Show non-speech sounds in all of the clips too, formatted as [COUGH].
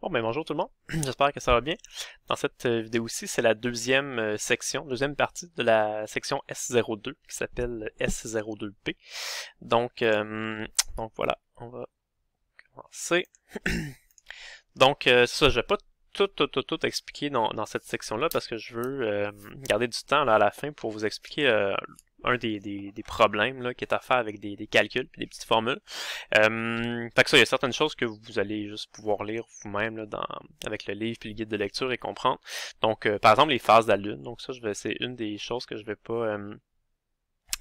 Bon, ben bonjour tout le monde, [CLEARS THROAT] j'espère que ça va bien. Dans cette euh, vidéo-ci, c'est la deuxième euh, section, deuxième partie de la section S02 qui s'appelle euh, s 02 p Donc, donc voilà, on va commencer. [CLEARS THROAT] donc, ça, je vais pas tout, tout, tout, tout expliquer dans, cette section-là parce que je veux garder du temps là, à la fin pour vous expliquer un des, des, des problèmes là, qui est à faire avec des, des calculs et des petites formules. Euh, fait que ça, il y a certaines choses que vous allez juste pouvoir lire vous-même avec le livre puis le guide de lecture et comprendre. Donc, euh, par exemple, les phases de la Lune. Donc ça, c'est une des choses que je vais pas euh,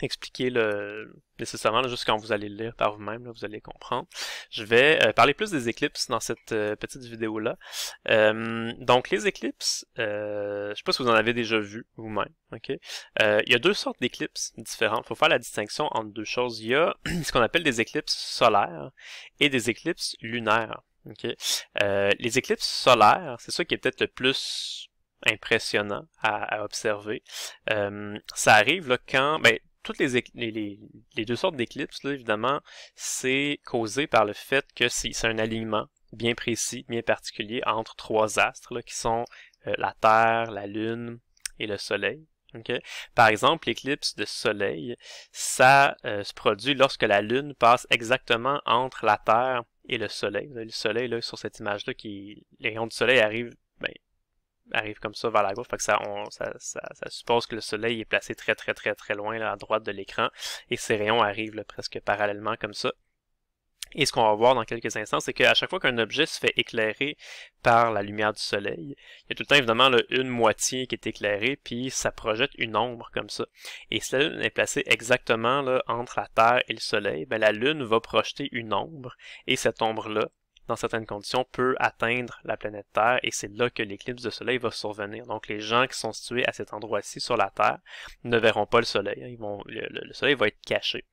expliquer le, nécessairement, juste quand vous allez le lire par vous-même, vous allez comprendre. Je vais euh, parler plus des éclipses dans cette euh, petite vidéo-là. Euh, donc, les éclipses, je sais pas si vous en avez déjà vu vous-même, ok? il y a deux sortes d'éclipses différentes. Il faut faire la distinction entre deux choses. Il y a [CLEARS THROAT] ce qu'on appelle des éclipses solaires et des éclipses lunaires. ok? les éclipses solaires, c'est ça qui est peut-être le plus impressionnant à, observer. ça arrive là, quand, ben, toutes les, les, deux sortes d'éclipses, évidemment, c'est causé par le fait que c'est un alignement bien précis, bien particulier entre trois astres qui sont euh, la Terre, la Lune et le Soleil. Par exemple, l'éclipse de Soleil, ça euh, se produit lorsque la Lune passe exactement entre la Terre et le Soleil. Le Soleil, là, sur cette image-là, qui les rayons du Soleil arrivent ben, arrive comme ça vers la gauche. Fait que ça, suppose que le soleil est placé très très très très loin à droite de l'écran et ses rayons arrivent presque parallèlement comme ça. Et ce qu'on va voir dans quelques instants, c'est qu'à chaque fois qu'un objet se fait éclairer par la lumière du soleil, il y a tout le temps évidemment une moitié qui est éclairée, puis ça projette une ombre comme ça. Et si Lune est placée exactement là, entre la Terre et le Soleil, ben, la Lune va projeter une ombre, et cette ombre-là dans certaines conditions, peut atteindre la planète Terre et c'est là que l'éclipse de Soleil va survenir. Donc les gens qui sont situés à cet endroit-ci sur la Terre ne verront pas le Soleil. Hein. Ils vont, le, Soleil va être caché.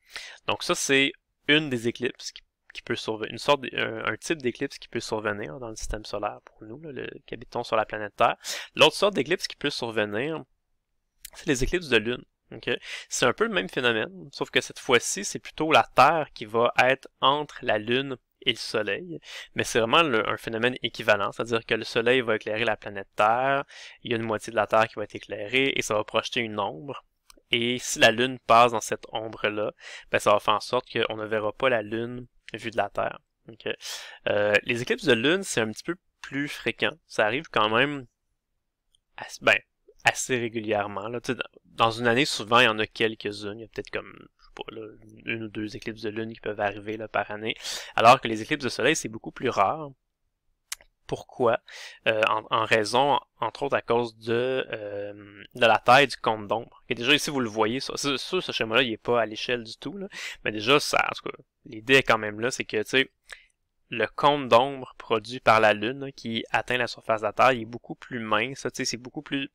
Donc ça, c'est une des éclipses qui, peut survenir, une sorte, un, type d'éclipse qui peut survenir dans le système solaire pour nous, le, qui habitons sur la planète Terre. L'autre sorte d'éclipse qui peut survenir, c'est les éclipses de Lune. C'est un peu le même phénomène, sauf que cette fois-ci, c'est plutôt la Terre qui va être entre la Lune et le Soleil, mais c'est vraiment un phénomène équivalent, c'est-à-dire que le Soleil va éclairer la planète Terre, il y a une moitié de la Terre qui va être éclairée et ça va projeter une ombre. Et si la Lune passe dans cette ombre-là, ben ça va faire en sorte qu'on ne verra pas la Lune vue de la Terre. Euh, les éclipses de Lune, c'est un petit peu plus fréquent. Ça arrive quand même assez, ben, assez régulièrement. Dans une année, souvent, il y en a quelques-unes. Il y a peut-être comme une ou deux éclipses de lune qui peuvent arriver par année, alors que les éclipses de soleil, c'est beaucoup plus rare. Pourquoi? Euh, en, raison, entre autres, à cause de, euh, de la taille du compte d'ombre. Et déjà ici, vous le voyez, ça, ce schéma-là, il n'est pas à l'échelle du tout, mais déjà, ça, l'idée est quand même là, c'est que, tu sais, le compte d'ombre produit par la Lune hein, qui atteint la surface de la Terre il est beaucoup plus mince. C'est beaucoup plus.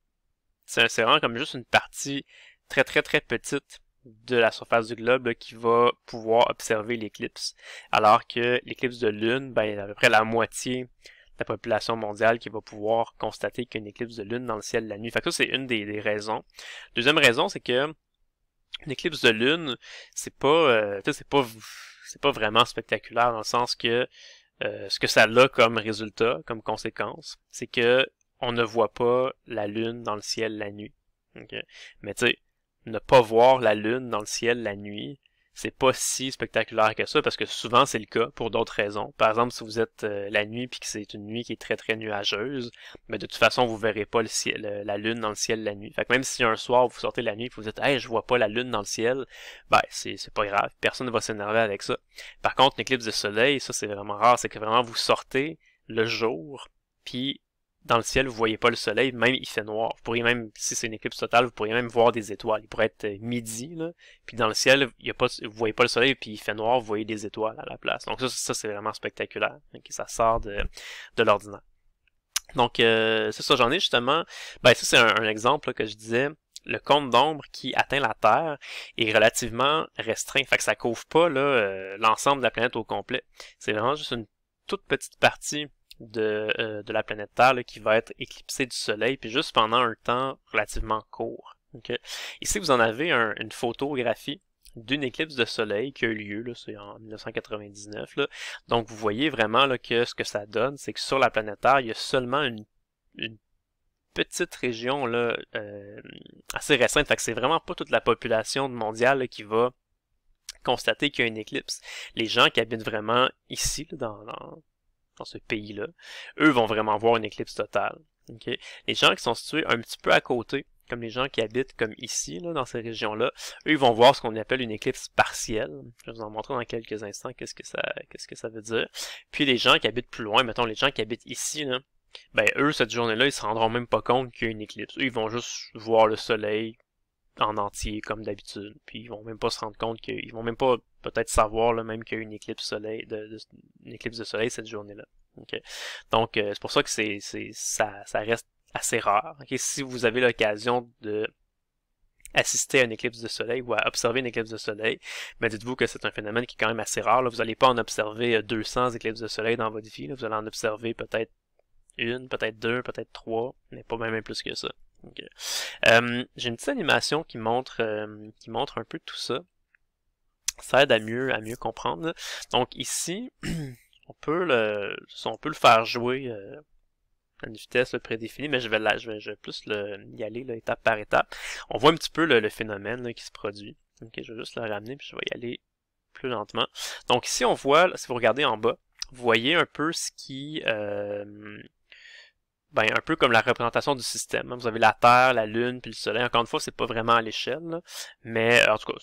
C'est vraiment comme juste une partie très très très petite de la surface du globe qui va pouvoir observer l'éclipse. Alors que l'éclipse de lune, ben, il y a à peu près la moitié de la population mondiale qui va pouvoir constater qu'une éclipse de lune dans le ciel la nuit. Fait que ça, c'est une des, raisons. Deuxième raison, c'est que une éclipse de lune, c'est pas, euh, c'est pas, c'est pas vraiment spectaculaire dans le sens que euh, ce que ça a comme résultat, comme conséquence, c'est que on ne voit pas la lune dans le ciel la nuit. Mais tu sais, ne pas voir la lune dans le ciel la nuit, c'est pas si spectaculaire que ça parce que souvent c'est le cas pour d'autres raisons. Par exemple, si vous êtes euh, la nuit puis que c'est une nuit qui est très très nuageuse, mais de toute façon vous verrez pas le ciel, la lune dans le ciel la nuit. Fait que même si un soir vous sortez la nuit et vous dites "Hey, je vois pas la lune dans le ciel", ben c'est c'est pas grave, personne ne va s'énerver avec ça. Par contre, une éclipse de soleil, ça c'est vraiment rare, c'est que vraiment vous sortez le jour puis dans le ciel, vous voyez pas le soleil, même il fait noir. Vous pourriez même, si c'est une éclipse totale, vous pourriez même voir des étoiles. Il pourrait être euh, midi, là, puis dans le ciel, il y a pas, vous voyez pas le soleil, puis il fait noir, vous voyez des étoiles à la place. Donc ça, ça c'est vraiment spectaculaire. Hein, ça sort de, de l'ordinaire. Donc euh, c'est ça, j'en ai justement. Ben ça c'est un, exemple que je disais. Le compte d'ombre qui atteint la Terre est relativement restreint. Fait que ça couvre pas euh, l'ensemble de la planète au complet. C'est vraiment juste une toute petite partie de, euh, de la planète Terre qui va être éclipsée du Soleil, puis juste pendant un temps relativement court. Ici, vous en avez une photographie d'une éclipse de soleil qui a eu lieu, c'est en 1999. Là. Donc vous voyez vraiment là, que ce que ça donne, c'est que sur la planète Terre, il y a seulement une, petite région là, euh, assez récente. Fait que c'est vraiment pas toute la population mondiale qui va constater qu'il y a une éclipse. Les gens qui habitent vraiment ici, là, dans, dans, dans ce pays-là, eux vont vraiment voir une éclipse totale. Les gens qui sont situés un petit peu à côté, comme les gens qui habitent comme ici, là, dans ces régions-là, eux ils vont voir ce qu'on appelle une éclipse partielle. Je vais vous en montrer dans quelques instants qu'est-ce que ça, qu'est-ce que ça veut dire. Puis les gens qui habitent plus loin, mettons les gens qui habitent ici, ben eux cette journée-là ils se rendront même pas compte qu'il y a une éclipse. Eux, ils vont juste voir le soleil en entier comme d'habitude. Puis ils vont même pas se rendre compte qu'ils vont même pas peut-être savoir là, même qu'il y a une éclipse de, une éclipse de soleil cette journée-là. Donc euh, c'est pour ça que c'est, ça, reste assez rare. Si vous avez l'occasion de assister à une éclipse de soleil ou à observer une éclipse de soleil, mais ben, dites-vous que c'est un phénomène qui est quand même assez rare. Vous n'allez pas en observer 200 euh, éclipses de soleil dans votre vie. Vous allez en observer peut-être une, peut-être deux, peut-être trois, mais pas même plus que ça. Euh, j'ai une petite animation qui montre, euh, qui montre un peu tout ça. Ça aide à mieux, à mieux comprendre. Donc ici, [CLEARS THROAT] on peut le, on peut le faire jouer euh, à une vitesse prédéfinie, mais je vais, je vais, je plus le, y aller là, étape par étape. On voit un petit peu le, phénomène qui se produit. Ok, je vais juste le ramener puis je vais y aller plus lentement. Donc ici, on voit, si vous regardez en bas, vous voyez un peu ce qui, ben, un peu comme la représentation du système. Hein. Vous avez la Terre, la Lune, puis le Soleil. Encore une fois, c'est pas vraiment à l'échelle, mais euh, en tout cas,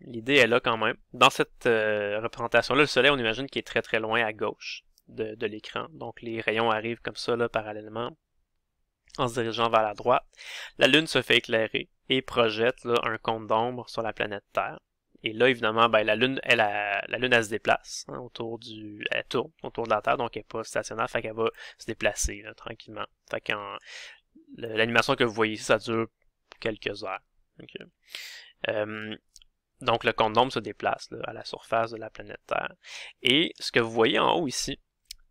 l'idée est là quand même. Dans cette euh, représentation-là, le Soleil, on imagine qu'il est très très loin à gauche de, l'écran. Donc les rayons arrivent comme ça, là, parallèlement, en se dirigeant vers la droite. La Lune se fait éclairer et projette un compte d'ombre sur la planète Terre. Et là, évidemment, ben, la Lune, elle, la Lune, elle se déplace hein, autour du, elle tourne autour de la Terre, donc elle n'est pas stationnaire, fait qu'elle va se déplacer tranquillement. Fait qu'en, l'animation que vous voyez ici, ça dure quelques heures. Euh, donc le condom se déplace à la surface de la planète Terre. Et ce que vous voyez en haut ici,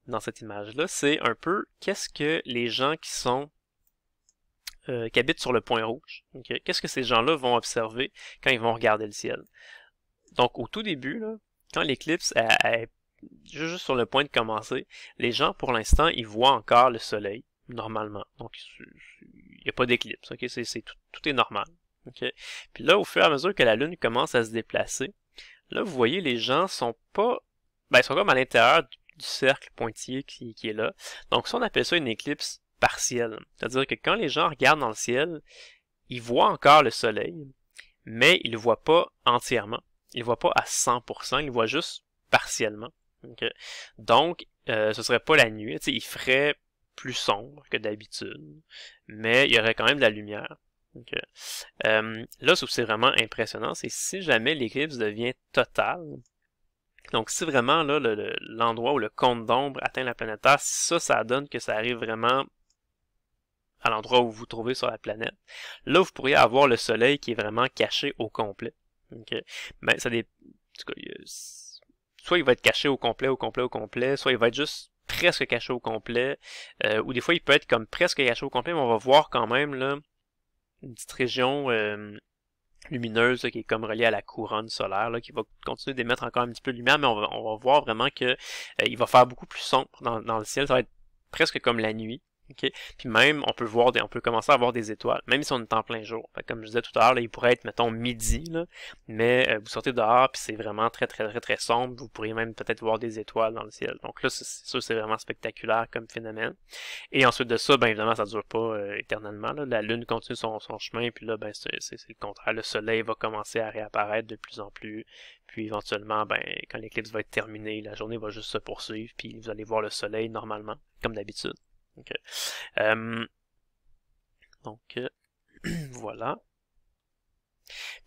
dans cette image-là, c'est un peu qu'est-ce que les gens qui sont euh, qui habitent sur le point rouge. Qu'est-ce que ces gens-là vont observer quand ils vont regarder le ciel? Donc au tout début, quand l'éclipse est juste sur le point de commencer, les gens pour l'instant ils voient encore le soleil normalement. Donc il n'y a pas d'éclipse, ok, c'est tout, est normal. Puis là, au fur et à mesure que la lune commence à se déplacer, là vous voyez les gens sont pas, ben ils sont comme à l'intérieur du, cercle pointillé qui, est là. Donc ça on appelle ça une éclipse partielle, c'est-à-dire que quand les gens regardent dans le ciel, ils voient encore le soleil, mais ils le voient pas entièrement. Il ne voit pas à 100%, il voit juste partiellement. Donc, ce euh, ce serait pas la nuit. il ferait plus sombre que d'habitude, mais il y aurait quand même de la lumière. Okay. Euh, là, c'est vraiment impressionnant, c'est si jamais l'éclipse devient totale, donc si vraiment là l'endroit où le compte d'ombre atteint la planète Terre, ça, ça donne que ça arrive vraiment à l'endroit où vous vous trouvez sur la planète. Là, vous pourriez avoir le Soleil qui est vraiment caché au complet. OK. Ben, ça des. soit il va être caché au complet, au complet, au complet, soit il va être juste presque caché au complet, euh, ou des fois il peut être comme presque caché au complet, mais on va voir quand même là une petite région lumineuse qui est comme reliée à la couronne solaire, là, qui va continuer d'émettre encore un petit peu de lumière, mais on va, on va voir vraiment que euh, il va faire beaucoup plus sombre dans, dans le ciel, ça va être presque comme la nuit. Puis même, on peut voir des, on peut commencer à voir des étoiles, même si on est en plein jour. comme je disais tout à l'heure, il pourrait être, mettons, midi, mais euh, vous sortez dehors, puis c'est vraiment très, très, très, très sombre. Vous pourriez même peut-être voir des étoiles dans le ciel. Donc là, c'est c'est vraiment spectaculaire comme phénomène. Et ensuite de ça, ben évidemment, ça dure pas euh, éternellement. La Lune continue son, son chemin, puis là, ben c'est le contraire. Le Soleil va commencer à réapparaître de plus en plus. Puis éventuellement, ben, quand l'éclipse va être terminée, la journée va juste se poursuivre, puis vous allez voir le soleil normalement, comme d'habitude. Euh, donc, euh, [CLEARS THROAT] voilà.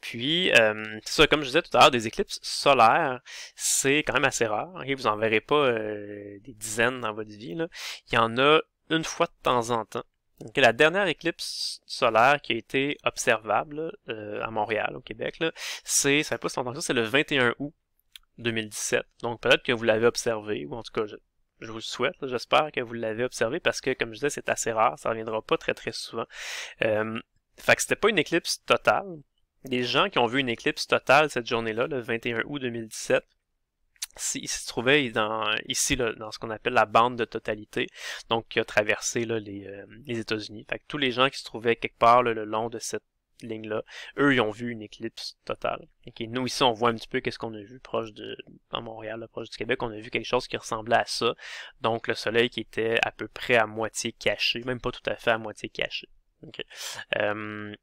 Puis, euh, ça, comme je disais tout à l'heure, des éclipses solaires, c'est quand même assez rare. Vous n'en verrez pas euh, des dizaines dans votre vie. Là. Il y en a une fois de temps en temps. la dernière éclipse solaire qui a été observable à Montréal, au Québec, c'est, ça fait pas longtemps c'est le 21 août 2017. Donc peut-être que vous l'avez observé, ou en tout cas, je, je vous le souhaite. J'espère que vous l'avez observé parce que, comme je disais, c'est assez rare, ça ne reviendra pas très très souvent. Euh, fait que c'était pas une éclipse totale. Les gens qui ont vu une éclipse totale cette journée-là, le 21 août 2017, ils se trouvaient dans, ici dans ce qu'on appelle la bande de totalité, donc qui a traversé là, les, euh, États-Unis. Fait que tous les gens qui se trouvaient quelque part le long de cette ligne-là. Eux, ils ont vu une éclipse totale. nous, ici, on voit un petit peu qu'est-ce qu'on a vu proche de, à Montréal, proche du Québec, on a vu quelque chose qui ressemblait à ça. Donc, le soleil qui était à peu près à moitié caché, même pas tout à fait à moitié caché. Euh,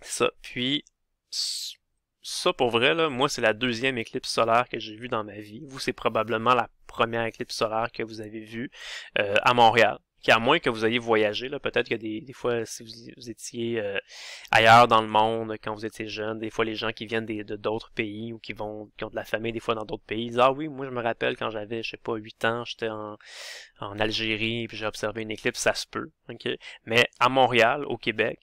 ça. Puis, ça, pour vrai, là, moi, c'est la deuxième éclipse solaire que j'ai vue dans ma vie. Vous, c'est probablement la première éclipse solaire que vous avez vue euh, à Montréal à moins que vous ayez voyagé, là, peut-être que des, fois, si vous, étiez euh, ailleurs dans le monde quand vous étiez jeune, des fois les gens qui viennent de d'autres pays ou qui vont qui ont de la famille des fois dans d'autres pays, disent Ah oui, moi je me rappelle quand j'avais, je sais pas, 8 ans, j'étais en, en Algérie, puis j'ai observé une éclipse, ça se peut. Mais à Montréal, au Québec,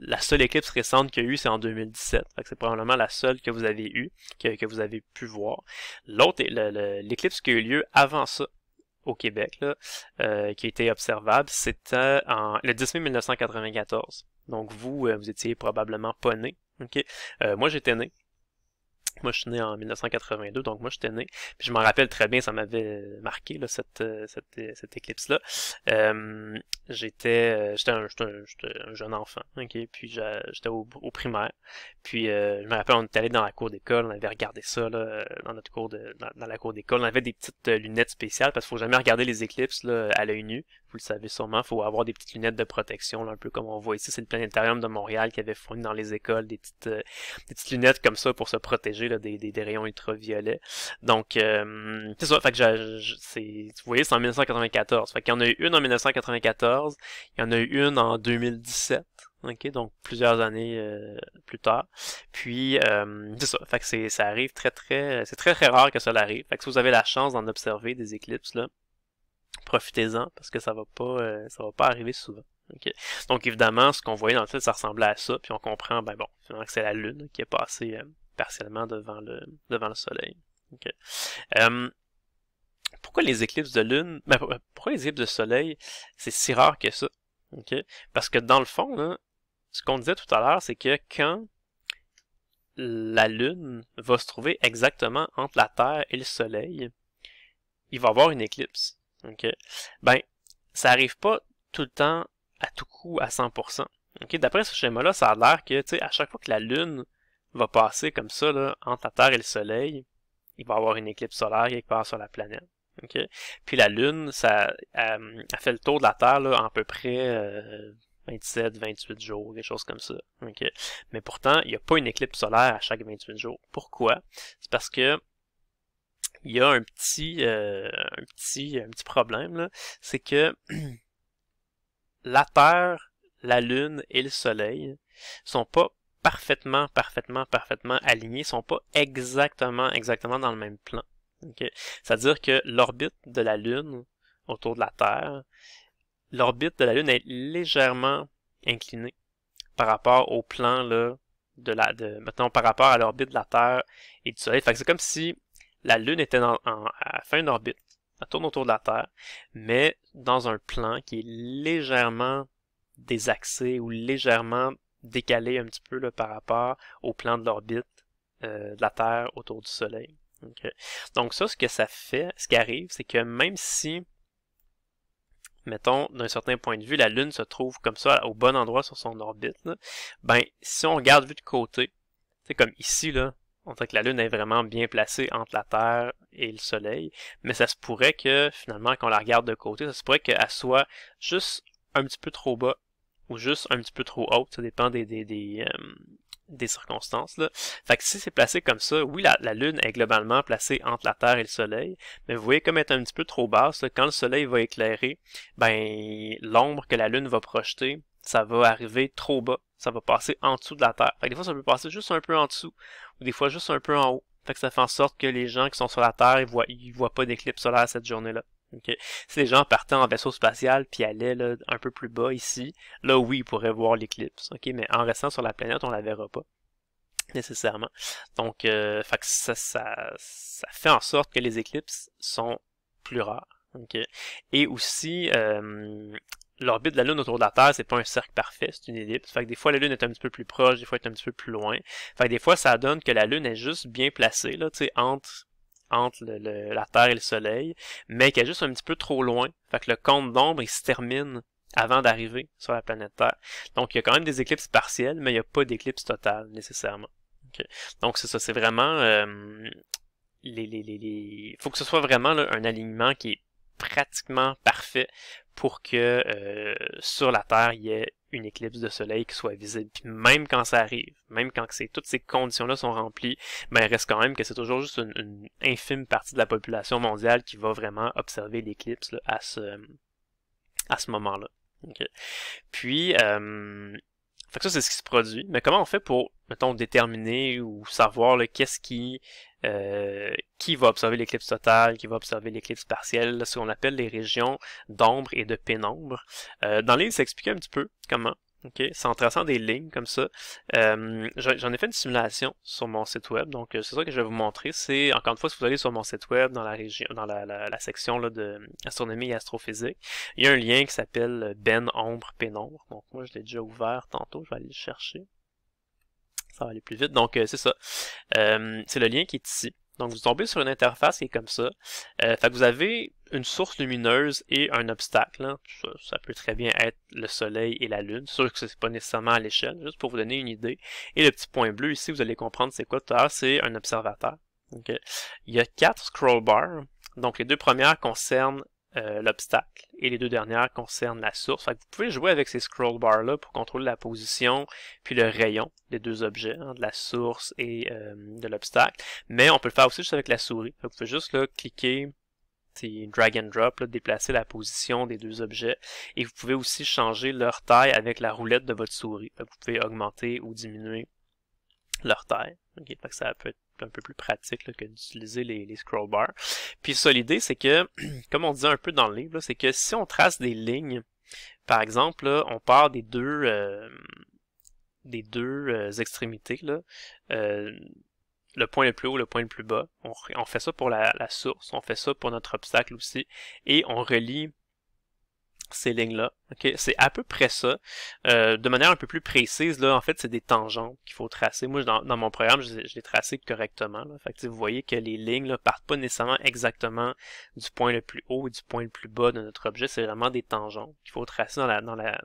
la, seule éclipse récente qu'il y a eu, c'est en 2017. C'est probablement la seule que vous avez eue, que, que vous avez pu voir. L'autre, l'éclipse qui a eu lieu avant ça, au Québec, là, euh, qui a été observable, c'était en, le 10 mai 1994. Donc vous, euh, vous étiez probablement pas né. Euh, moi, j'étais né. Moi, je suis né en 1982, donc moi, j'étais né. Puis je m'en rappelle très bien, ça m'avait euh, marqué, cette, euh, euh, cette, éclipse-là. j'étais j'étais un, jeune enfant, ok? Puis j'étais au, primaire. Puis je me rappelle, on était allé dans la cour d'école, on avait regardé ça, dans notre cour de, la cour d'école. On avait des petites lunettes spéciales, parce qu'il faut jamais regarder les éclipses, à l'œil nu vous le savez sûrement, il faut avoir des petites lunettes de protection, là, un peu comme on voit ici, c'est le planétarium de Montréal qui avait fourni dans les écoles des petites, euh, lunettes comme ça pour se protéger des, rayons ultraviolets. Donc, euh, c'est ça, fait que vous voyez, c'est en 1994. Fait qu'il y en a eu une en 1994, il y en a eu une en 2017. donc plusieurs années euh, plus tard. Puis c'est ça, fait que ça arrive très très, c'est très très rare que ça arrive. Fait que si vous avez la chance d'en observer des éclipses là, Profitez-en parce que ça va pas euh, ça va pas arriver souvent. Donc évidemment, ce qu'on voyait dans le ciel, ça ressemblait à ça, puis on comprend, ben bon, finalement que c'est la Lune qui est passée euh, partiellement devant le, devant le Soleil. Euh, pourquoi les éclipses de Lune, ben, pourquoi les éclipses de Soleil, c'est si rare que ça? Parce que dans le fond, ce qu'on disait tout à l'heure, c'est que quand la Lune va se trouver exactement entre la Terre et le Soleil, il va y avoir une éclipse. OK? Ben, ça arrive pas tout le temps à tout coup à 100%. D'après ce schéma-là, ça a l'air que, tu sais, à chaque fois que la Lune va passer comme ça, là, entre la Terre et le Soleil, il va y avoir une éclipse solaire quelque part sur la planète. Puis la Lune, ça, euh, elle, fait le tour de la Terre, là, en à peu près... 27, euh, 28 jours, quelque chose comme ça. Mais pourtant, il n'y a pas une éclipse solaire à chaque 28 jours. Pourquoi? C'est parce que il y a un petit, euh, un petit, un petit problème, c'est que [CLEARS THROAT] la Terre, la Lune et le Soleil sont pas parfaitement, parfaitement, parfaitement alignés, sont pas exactement, exactement dans le même plan. C'est-à-dire que l'orbite de la Lune autour de la Terre, l'orbite de la Lune est légèrement inclinée par rapport au plan là, de la de, maintenant par rapport à l'orbite de la Terre et du Soleil. Fait c'est comme si la Lune était en, en, à fin d'orbite. orbite, elle tourne autour de la Terre, mais dans un plan qui est légèrement désaxé ou légèrement décalé un petit peu par rapport au plan de l'orbite euh, de la Terre autour du Soleil. Euh, donc ça, ce que ça fait, ce qui arrive, c'est que même si, mettons, d'un certain point de vue, la Lune se trouve comme ça au bon endroit sur son orbite, ben si on regarde vu de côté, c'est comme ici, là, on fait que la Lune est vraiment bien placée entre la Terre et le Soleil, mais ça se pourrait que finalement, quand on la regarde de côté, ça se pourrait qu'elle soit juste un petit peu trop bas ou juste un petit peu trop haute, ça dépend des, des, des, euh, circonstances. Là. Fait que si c'est placé comme ça, oui, la, Lune est globalement placée entre la Terre et le Soleil, mais vous voyez comme elle est un petit peu trop basse, quand le Soleil va éclairer, ben l'ombre que la Lune va projeter ça va arriver trop bas. Ça va passer en dessous de la Terre. Fait que des fois, ça peut passer juste un peu en dessous, ou des fois juste un peu en haut. Fait que ça fait en sorte que les gens qui sont sur la Terre, ils voient, ils voient pas d'éclipse solaire cette journée-là. Si les gens partaient en vaisseau spatial puis allaient là, un peu plus bas ici, là oui, ils pourraient voir l'éclipse. Mais en restant sur la planète, on la verra pas nécessairement. Donc, euh, fait que ça, fait en sorte que les éclipses sont plus rares. Et aussi, euh, l'orbite de la Lune autour de la Terre, c'est pas un cercle parfait, c'est une ellipse. Fait que des fois, la Lune est un petit peu plus proche, des fois, elle est un petit peu plus loin. Fait que des fois, ça donne que la Lune est juste bien placée, là, tu sais, entre entre la Terre et le Soleil, mais qu'elle est juste un petit peu trop loin. Fait que le compte d'ombre, il se termine avant d'arriver sur la planète Terre. Donc, il y a quand même des éclipses partielles, mais il n'y a pas d'éclipse totale, nécessairement. Donc, c'est ça, c'est vraiment... Euh, les, les, les, faut que ce soit vraiment un alignement qui est pratiquement parfait pour que euh, sur la Terre, il y ait une éclipse de soleil qui soit visible. Puis même quand ça arrive, même quand toutes ces conditions-là sont remplies, ben, il reste quand même que c'est toujours juste une, infime partie de la population mondiale qui va vraiment observer l'éclipse à ce, à ce moment-là. Puis, euh, ça, c'est ce qui se produit. Mais comment on fait pour, mettons, déterminer ou savoir qu'est-ce qui euh, qui va observer l'éclipse totale, qui va observer l'éclipse partielle, ce qu'on appelle les régions d'ombre et de pénombre. Euh, dans les ligne, c'est un petit peu comment. OK, c'est en traçant des lignes comme ça. Euh, j'en ai fait une simulation sur mon site web, donc c'est ça que je vais vous montrer. C'est, encore une fois, si vous allez sur mon site web, dans la région, dans la, section là, de astronomie et astrophysique, il y a un lien qui s'appelle Ben Ombre Pénombre. Donc moi je l'ai déjà ouvert tantôt, je vais aller le chercher ça va aller plus vite. Donc, euh, c'est ça. Euh, c'est le lien qui est ici. Donc, vous tombez sur une interface qui est comme ça. Euh, vous avez une source lumineuse et un obstacle. Hein. Ça, peut très bien être le soleil et la lune. C'est sûr que n'est pas nécessairement à l'échelle, juste pour vous donner une idée. Et le petit point bleu ici, vous allez comprendre c'est quoi tout à l'heure, c'est un observateur. Il y a quatre scroll bars. Donc, les deux premières concernent euh, l'obstacle. Et les deux dernières concernent la source. vous pouvez jouer avec ces scroll bars-là pour contrôler la position, puis le rayon des deux objets, hein, de la source et euh, de l'obstacle. Mais on peut le faire aussi juste avec la souris. vous pouvez juste là, cliquer drag and drop, déplacer la position des deux objets. Et vous pouvez aussi changer leur taille avec la roulette de votre souris. vous pouvez augmenter ou diminuer leur taille. Okay, ça peut être un peu plus pratique que d'utiliser les, les, scroll bars. Puis ça, l'idée, c'est que, [CLEARS THROAT] comme on disait un peu dans le livre, c'est que si on trace des lignes, par exemple, on part des deux euh, des deux euh, extrémités, là, euh, le point le plus haut, le point le plus bas. On, fait ça pour la, source, on fait ça pour notre obstacle aussi, et on relie ces lignes-là. C'est à peu près ça. Euh, de manière un peu plus précise, là, en fait, c'est des tangents qu'il faut tracer. Moi, dans, mon programme, je, les l'ai tracé correctement. Là. Fait vous voyez que les lignes ne partent pas nécessairement exactement du point le plus haut et du point le plus bas de notre objet. C'est vraiment des tangents qu'il faut tracer dans la, dans la,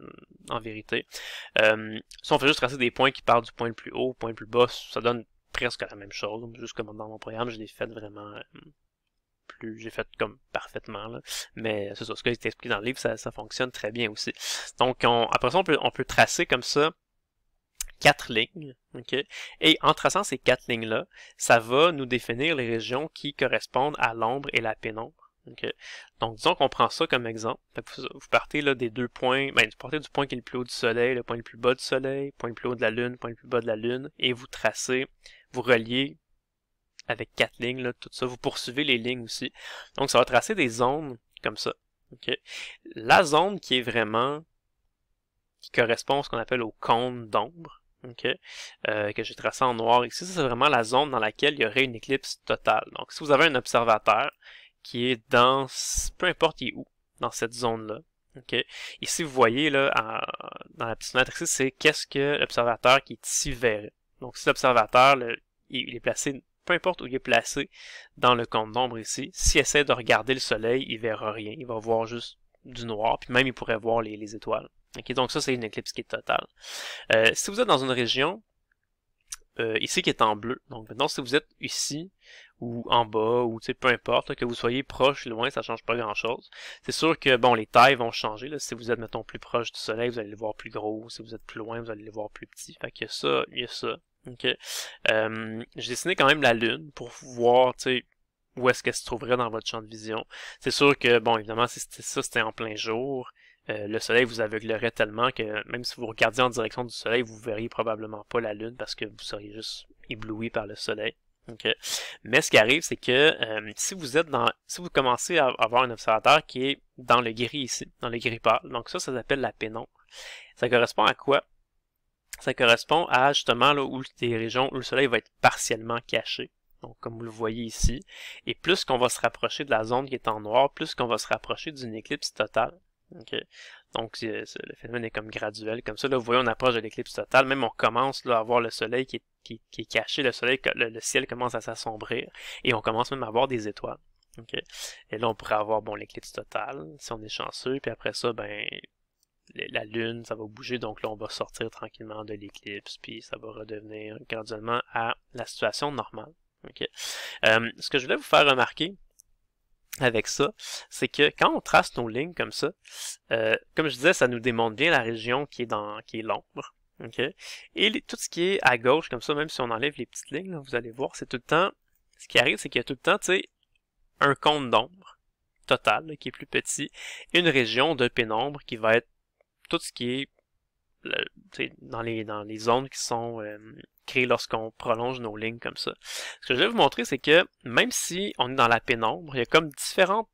en vérité. Euh, si on fait juste tracer des points qui partent du point le plus haut au point le plus bas, ça donne presque la même chose. Juste comme dans mon programme, je l'ai fait vraiment... Euh, j'ai fait comme parfaitement. Là. Mais c'est ça, ce que j'ai expliqué dans le livre, ça, fonctionne très bien aussi. Donc on, après ça, on peut, tracer comme ça quatre lignes. Et en traçant ces quatre lignes-là, ça va nous définir les régions qui correspondent à l'ombre et la pénombre. Donc, disons qu'on prend ça comme exemple. Vous partez là, des deux points, ben, vous partez du point qui est le plus haut du Soleil, le point le plus bas du Soleil, le point le plus haut de la Lune, le point le plus bas de la Lune, et vous tracez, vous reliez avec quatre lignes, là, tout ça. Vous poursuivez les lignes aussi. Donc, ça va tracer des zones comme ça. La zone qui est vraiment, qui correspond à ce qu'on appelle au cône d'ombre, okay, euh, que j'ai tracé en noir ici, c'est vraiment la zone dans laquelle il y aurait une éclipse totale. Donc, si vous avez un observateur qui est dans, peu importe il est où, dans cette zone-là, Okay. Ici, vous voyez là, dans la petite fenêtre ici, c'est qu'est-ce que l'observateur qui est ici verrait. Donc, si l'observateur il est placé peu importe où il est placé dans le compte d'ombre ici, s'il essaie de regarder le soleil, il verra rien. Il va voir juste du noir, puis même il pourrait voir les, étoiles. donc ça, c'est une éclipse qui est totale. Euh, si vous êtes dans une région, euh, ici qui est en bleu, donc maintenant si vous êtes ici, ou en bas, ou peu importe, que vous soyez proche, ou loin, ça change pas grand chose. C'est sûr que, bon, les tailles vont changer, Si vous êtes, mettons, plus proche du soleil, vous allez le voir plus gros. Si vous êtes plus loin, vous allez les voir plus petit. Fait que y a ça, il y a ça. Euh, j'ai dessiné quand même la Lune pour voir, tu où est-ce qu'elle se trouverait dans votre champ de vision. C'est sûr que, bon, évidemment, si c'était ça, c'était en plein jour. Euh, le soleil vous aveuglerait tellement que même si vous regardiez en direction du soleil, vous verriez probablement pas la lune parce que vous seriez juste ébloui par le soleil. Mais ce qui arrive, c'est que euh, si vous êtes dans, si vous commencez à avoir un observateur qui est dans le gris ici, dans le gris pâle, donc ça, ça s'appelle la pénombre. Ça correspond à quoi ça correspond à justement là où des régions où le soleil va être partiellement caché. Donc, comme vous le voyez ici. Et plus qu'on va se rapprocher de la zone qui est en noir, plus qu'on va se rapprocher d'une éclipse totale. Donc, le phénomène est comme graduel. Comme ça, là, vous voyez, on approche de l'éclipse totale. Même on commence là, à voir le soleil qui est, caché, le soleil, le, ciel commence à s'assombrir et on commence même à voir des étoiles. Et là, on pourrait avoir bon l'éclipse totale, si on est chanceux, puis après ça, ben la Lune, ça va bouger, donc là, on va sortir tranquillement de l'éclipse, puis ça va redevenir graduellement à la situation normale. Euh, ce que je voulais vous faire remarquer avec ça, c'est que quand on trace nos lignes comme ça, euh, comme je disais, ça nous démontre bien la région qui est dans qui est l'ombre. ok? Et tout ce qui est à gauche, comme ça, même si on enlève les petites lignes, vous allez voir, c'est tout le temps. Ce qui arrive, c'est qu'il y a tout le temps, tu sais, un compte d'ombre total qui est plus petit, une région de pénombre qui va être tout ce qui est dans, les, dans les zones qui sont euh, créées lorsqu'on prolonge nos lignes comme ça. Ce que je vais vous montrer, c'est que même si on est dans la pénombre, il y a comme différentes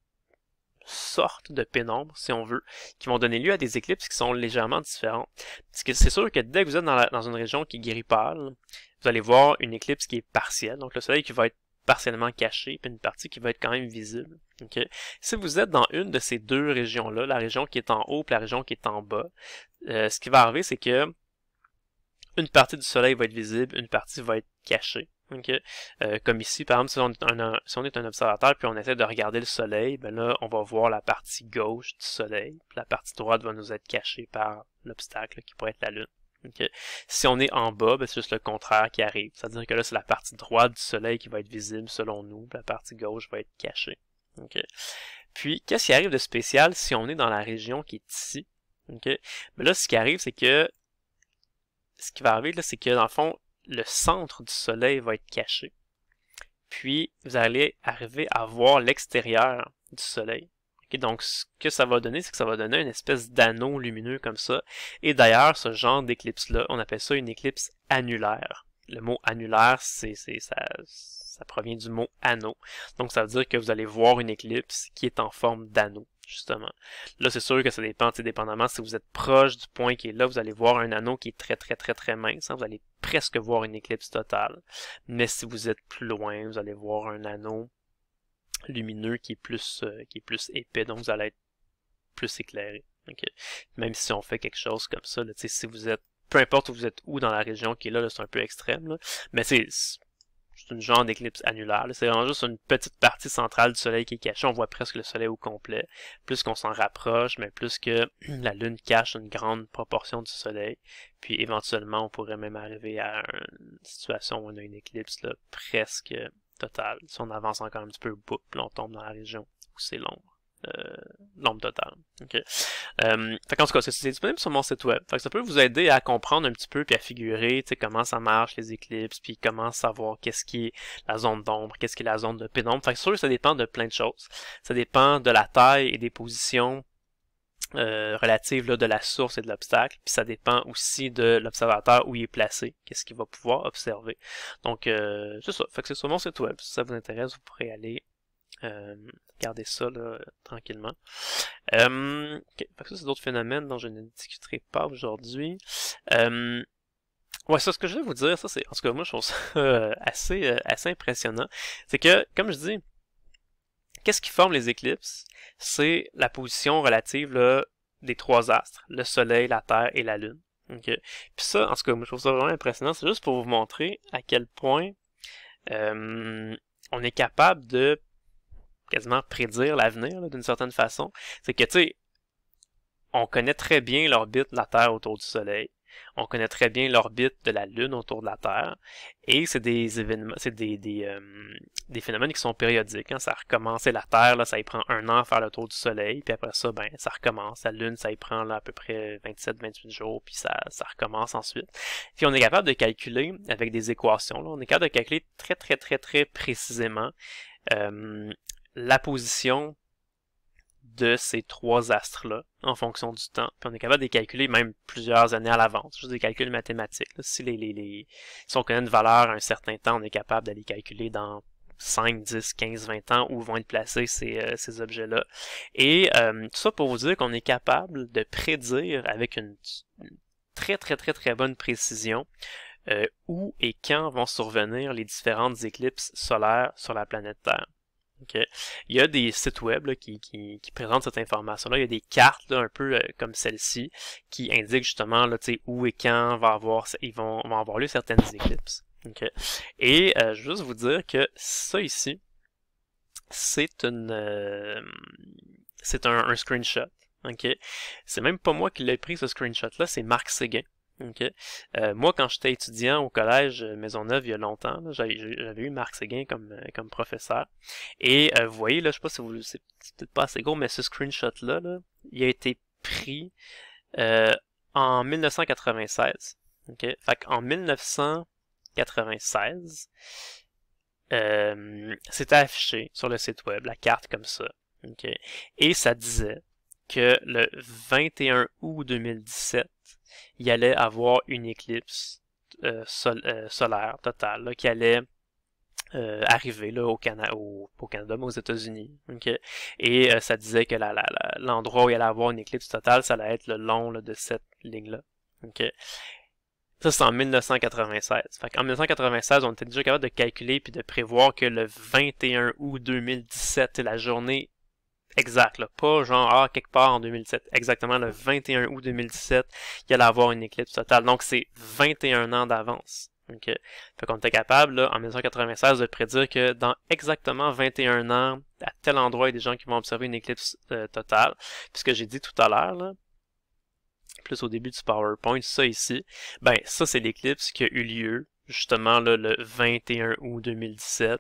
sortes de pénombre, si on veut, qui vont donner lieu à des éclipses qui sont légèrement différentes. Parce que c'est sûr que dès que vous êtes dans, dans une région qui est guéripale, vous allez voir une éclipse qui est partielle, donc le soleil qui va être partiellement caché, puis une partie qui va être quand même visible. Si vous êtes dans une de ces deux régions-là, la région qui est en haut et la région qui est en bas, euh, ce qui va arriver, c'est que une partie du soleil va être visible, une partie va être cachée. Euh, comme ici, par exemple, si on, est un, on est un observateur puis on essaie de regarder le soleil, ben là, on va voir la partie gauche du soleil, puis la partie droite va nous être cachée par l'obstacle qui pourrait être la lune. Si on est en bas, ben, c'est juste le contraire qui arrive. C'est-à-dire que là, c'est la partie droite du soleil qui va être visible selon nous, la partie gauche va être cachée. Puis, qu'est-ce qui arrive de spécial si on est dans la région qui est ici? Mais ben là, ce qui arrive, c'est que ce qui va arriver, c'est que dans le fond, le centre du soleil va être caché. Puis, vous allez arriver à voir l'extérieur du soleil donc, ce que ça va donner, c'est que ça va donner une espèce d'anneau lumineux comme ça. Et d'ailleurs, ce genre d'éclipse-là, on appelle ça une éclipse annulaire. Le mot annulaire, c'est, ça, ça provient du mot anneau. Donc, ça veut dire que vous allez voir une éclipse qui est en forme d'anneau justement. Là, c'est sûr que ça dépend, dépendamment si vous êtes proche du point qui est là, vous allez voir un anneau qui est très, très, très, très mince. Hein. vous allez presque voir une éclipse totale. Mais si vous êtes plus loin, vous allez voir un anneau lumineux qui est plus, euh, qui est plus épais, donc vous allez être plus éclairé. Donc, euh, même si on fait quelque chose comme ça, là, si vous êtes, peu importe où vous êtes où dans la région qui est là, c'est un peu extrême, mais c'est c'est une genre d'éclipse annulaire. C'est vraiment juste une petite partie centrale du Soleil qui est cachée. On voit presque le Soleil au complet. Plus qu'on s'en rapproche, mais plus que [CLEARS THROAT] la Lune cache une grande proportion du Soleil. Puis éventuellement, on pourrait même arriver à une situation où on a une éclipse presque total. Si on avance encore un petit peu, boum, là, on tombe dans la région où c'est l'ombre. Euh, l'ombre totale. Euh, fait en tout cas, c'est disponible sur mon site web. que ça peut vous aider à comprendre un petit peu puis à figurer comment ça marche, les éclipses, puis comment savoir qu'est-ce qui est la zone d'ombre, qu'est-ce qui est la zone de pénombre. Fait que sûr, ça dépend de plein de choses. Ça dépend de la taille et des positions euh, relative là, de la source et de l'obstacle. Puis ça dépend aussi de l'observateur où il est placé, qu'est-ce qu'il va pouvoir observer. Donc euh, c'est ça. Fait que c'est sur mon site web. Si ça vous intéresse, vous pourrez aller euh, regarder ça tranquillement. Euh, que ça, c'est d'autres phénomènes dont je ne discuterai pas aujourd'hui. Euh, Ouais, ça, ce que je vais vous dire, ça, c'est, en tout cas, moi, je trouve ça euh, assez, euh, assez impressionnant. C'est que, comme je dis, Qu'est-ce qui forme les éclipses? C'est la position relative des trois astres, le Soleil, la Terre et la Lune. Puis ça, en tout cas, je trouve ça vraiment impressionnant. C'est juste pour vous montrer à quel point euh, on est capable de quasiment prédire l'avenir d'une certaine façon. C'est que, tu sais, on connaît très bien l'orbite de la Terre autour du Soleil. On connaît très bien l'orbite de la Lune autour de la Terre. Et c'est des événements, c'est des, des, euh, phénomènes qui sont périodiques. Hein. Ça recommence la Terre, là, ça y prend un an à faire le tour du Soleil, puis après ça, ben, ça recommence. La Lune, ça y prend là, à peu près 27-28 jours, puis ça, ça recommence ensuite. Puis on est capable de calculer avec des équations. on est capable de calculer très très très très précisément euh, la position de ces trois astres-là en fonction du temps. Puis on est capable de les calculer même plusieurs années à l'avance, juste des calculs mathématiques. Si, les, on connaît une valeur à un certain temps, on est capable d'aller calculer dans 5, 10, 15, 20 ans où vont être placés ces, euh, objets-là. Et euh, tout ça pour vous dire qu'on est capable de prédire avec une, très très très très bonne précision euh, où et quand vont survenir les différentes éclipses solaires sur la planète Terre il y a des sites web qui, qui, présentent cette information-là. Il y a des cartes un peu euh, comme celle-ci qui indiquent justement là, où et quand va avoir, ils vont, avoir lieu certaines éclipses. Okay. Et euh, juste vous dire que ça ici, c'est une euh, c'est un, screenshot. ok C'est même pas moi qui l'ai pris ce screenshot-là, c'est Marc Séguin euh, moi, quand j'étais étudiant au collège euh, Maisonneuve il y a longtemps, j'avais eu Marc Séguin comme, euh, professeur. Et vous voyez, là, je sais pas si vous c'est peut-être pas assez gros, mais ce screenshot-là, il a été pris en 1996. OK? Fait 1996, c'était affiché sur le site web, la carte comme ça. Et ça disait que le 21 août 2017, il allait avoir une éclipse euh, euh, solaire totale qui allait euh, arriver là, au, Canada, au, aux États-Unis. Et ça disait que l'endroit où il allait avoir une éclipse totale, ça allait être le long de cette ligne-là. Ça, c'est en 1996. en 1996, on était déjà capable de calculer et de prévoir que le 21 août 2017, la journée exact, pas genre ah, quelque part en 2017. Exactement le 21 août 2017, il allait avoir une éclipse totale. Donc c'est 21 ans d'avance. Donc, Fait qu'on était capable, en 1996, de prédire que dans exactement 21 ans, à tel endroit, il y a des gens qui vont observer une éclipse euh, totale. Puisque j'ai dit tout à l'heure, plus au début du PowerPoint, ça ici, ben ça c'est l'éclipse qui a eu lieu justement le 21 août 2017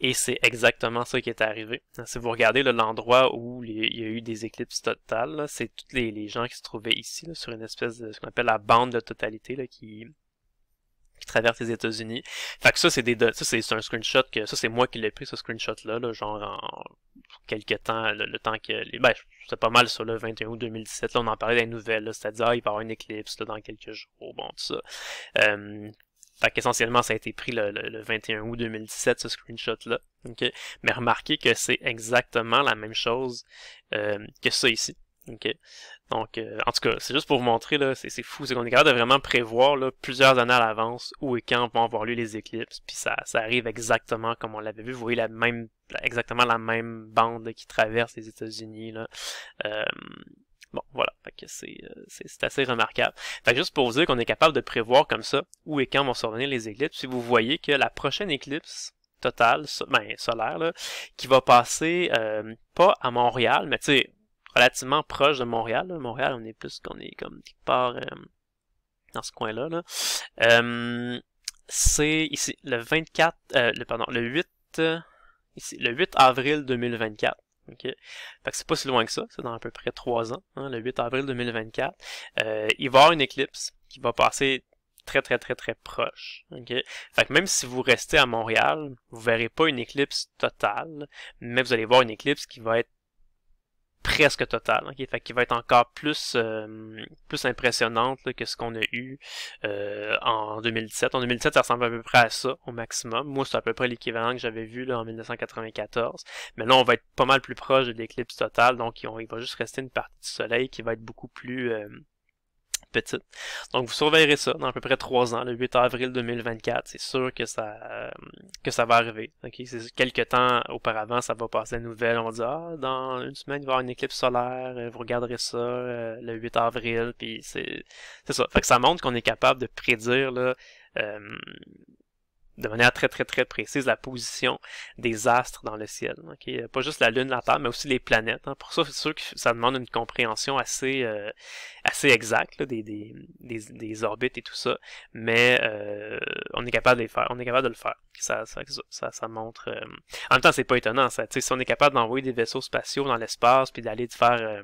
et c'est exactement ça qui est arrivé. Si vous regardez l'endroit où il y a eu des éclipses totales, c'est tous les, gens qui se trouvaient ici sur une espèce de ce qu'on appelle la bande de totalité qui, qui traverse les États-Unis. Fait que ça c'est des ça c'est un screenshot que ça c'est moi qui l'ai pris ce screenshot là, genre en quelques temps le, temps que ben c'est pas mal sur le 21 août 2017 là on en parlait des nouvelles c'est-à-dire ah, il va y avoir une éclipse dans quelques jours bon tout ça. Euh, fait qu'essentiellement, ça a été pris le, 21 août 2017, ce screenshot-là. Okay? Mais remarquez que c'est exactement la même chose euh, que ça ici. Okay? Donc, euh, en tout cas, c'est juste pour vous montrer, là, c'est fou, c'est qu'on est capable de vraiment prévoir là, plusieurs années à l'avance où et quand vont avoir lieu les éclipses, puis ça, ça arrive exactement comme on l'avait vu. Vous voyez la même, exactement la même bande qui traverse les États-Unis. là. Euh, Bon, voilà. que euh, c'est, c'est, assez remarquable. Fait que juste pour vous dire qu'on est capable de prévoir comme ça où et quand vont survenir les éclipses. Si vous voyez que la prochaine éclipse totale, ben, solaire, là, qui va passer euh, pas à Montréal, mais tu sais, relativement proche de Montréal. Montréal, on est plus qu'on est comme quelque part euh, dans ce coin-là. c'est ici le 24, le pardon, le 8, ici, le 8 avril 2024. OK? Fait que c'est pas si loin que ça, c'est dans à peu près trois ans, hein, le 8 avril 2024. Euh, il va y avoir une éclipse qui va passer très très très très proche. Fait même si vous restez à Montréal, vous verrez pas une éclipse totale, mais vous allez voir une éclipse qui va être presque totale. Qui Fait qu'il va être encore plus, euh, plus impressionnante que ce qu'on a eu euh, en 2017. En 2017, ça ressemble à peu près à ça au maximum. Moi, c'est à peu près l'équivalent que j'avais vu là, en 1994. Mais là, on va être pas mal plus proche de l'éclipse totale. Donc, il va juste rester une partie du soleil qui va être beaucoup plus... Euh, petite. Donc vous surveillerez ça dans à peu près trois ans, le 8 avril 2024. C'est sûr que ça euh, que ça va arriver. Okay? C'est quelques temps auparavant, ça va passer la nouvelle. On dit « ah, dans une semaine, il va y avoir une éclipse solaire, euh, vous regarderez ça euh, le 8 avril, puis c'est ça. Fait que ça montre qu'on est capable de prédire là, de manière très très très précise la position des astres dans le ciel. Okay? Euh, pas juste la Lune, la Terre, mais aussi les planètes. Hein? Pour ça, c'est sûr que ça demande une compréhension assez, euh, assez exacte des, des, des, orbites et tout ça, mais euh, on est capable de les faire. On est capable de le faire. Ça, ça, ça, montre. En même temps, c'est pas étonnant. Ça. si on est capable d'envoyer des vaisseaux spatiaux dans l'espace puis d'aller faire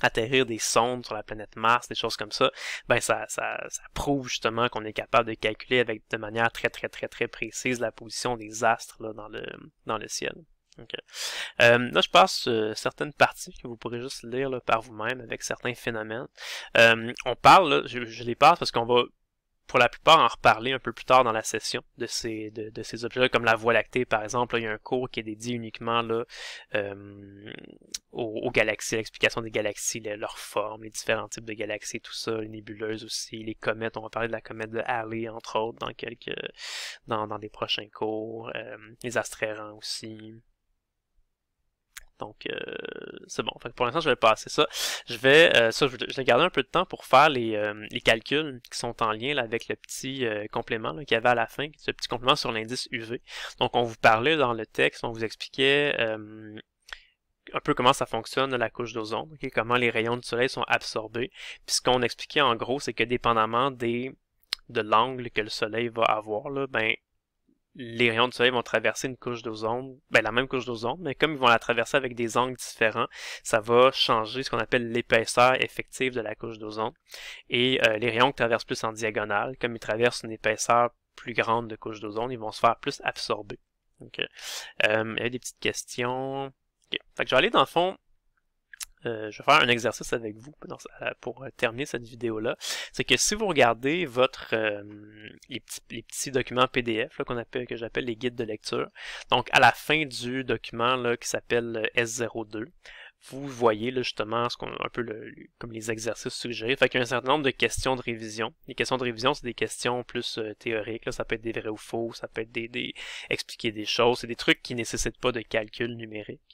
atterrir des sondes sur la planète Mars, des choses comme ça, ben ça, ça, prouve justement qu'on est capable de calculer avec de manière très très très très précise la position des astres dans le dans le ciel. Okay. Euh, là, je passe euh, certaines parties que vous pourrez juste lire par vous-même avec certains phénomènes. Euh, on parle, je, je, les passe parce qu'on va pour la plupart en reparler un peu plus tard dans la session de ces, de, de ces objets-là, comme la Voie lactée par exemple. il y a un cours qui est dédié uniquement là, euh, aux, galaxies, l'explication des galaxies, leurs leur forme, les différents types de galaxies, tout ça, les nébuleuses aussi, les comètes. On va parler de la comète de Halley entre autres dans quelques dans, dans des prochains cours, euh, les astérans aussi. Donc, euh, c'est bon. pour l'instant, je vais passer ça. Je vais, euh, ça, je, vais garder un peu de temps pour faire les, euh, calculs qui sont en lien avec le petit complément qu'il y avait à la fin, ce petit complément sur l'indice UV. Donc, on vous parlait dans le texte, on vous expliquait un peu comment ça fonctionne la couche d'ozone, comment les rayons du soleil sont absorbés. Puis ce qu'on expliquait en gros, c'est que dépendamment des de l'angle que le soleil va avoir, là, ben, les rayons de soleil vont traverser une couche d'ozone, ben, la même couche d'ozone, mais comme ils vont la traverser avec des angles différents, ça va changer ce qu'on appelle l'épaisseur effective de la couche d'ozone. Et euh, les rayons qui traversent plus en diagonale, comme ils traversent une épaisseur plus grande de couche d'ozone, ils vont se faire plus absorber. Okay. Euh, euh, il y a des petites questions. que je vais aller dans le fond euh, je vais faire un exercice avec vous pour, euh, terminer cette vidéo-là. C'est que si vous regardez votre euh, les, petits, documents PDF qu'on appelle, que j'appelle les guides de lecture, donc à la fin du document qui s'appelle S02, vous voyez justement ce qu'on un peu comme les exercices suggérés. Fait y a un certain nombre de questions de révision. Les questions de révision, c'est des questions plus théoriques. Ça peut être des vrais ou faux, ça peut être des, expliquer des choses. C'est des trucs qui ne nécessitent pas de calcul numérique.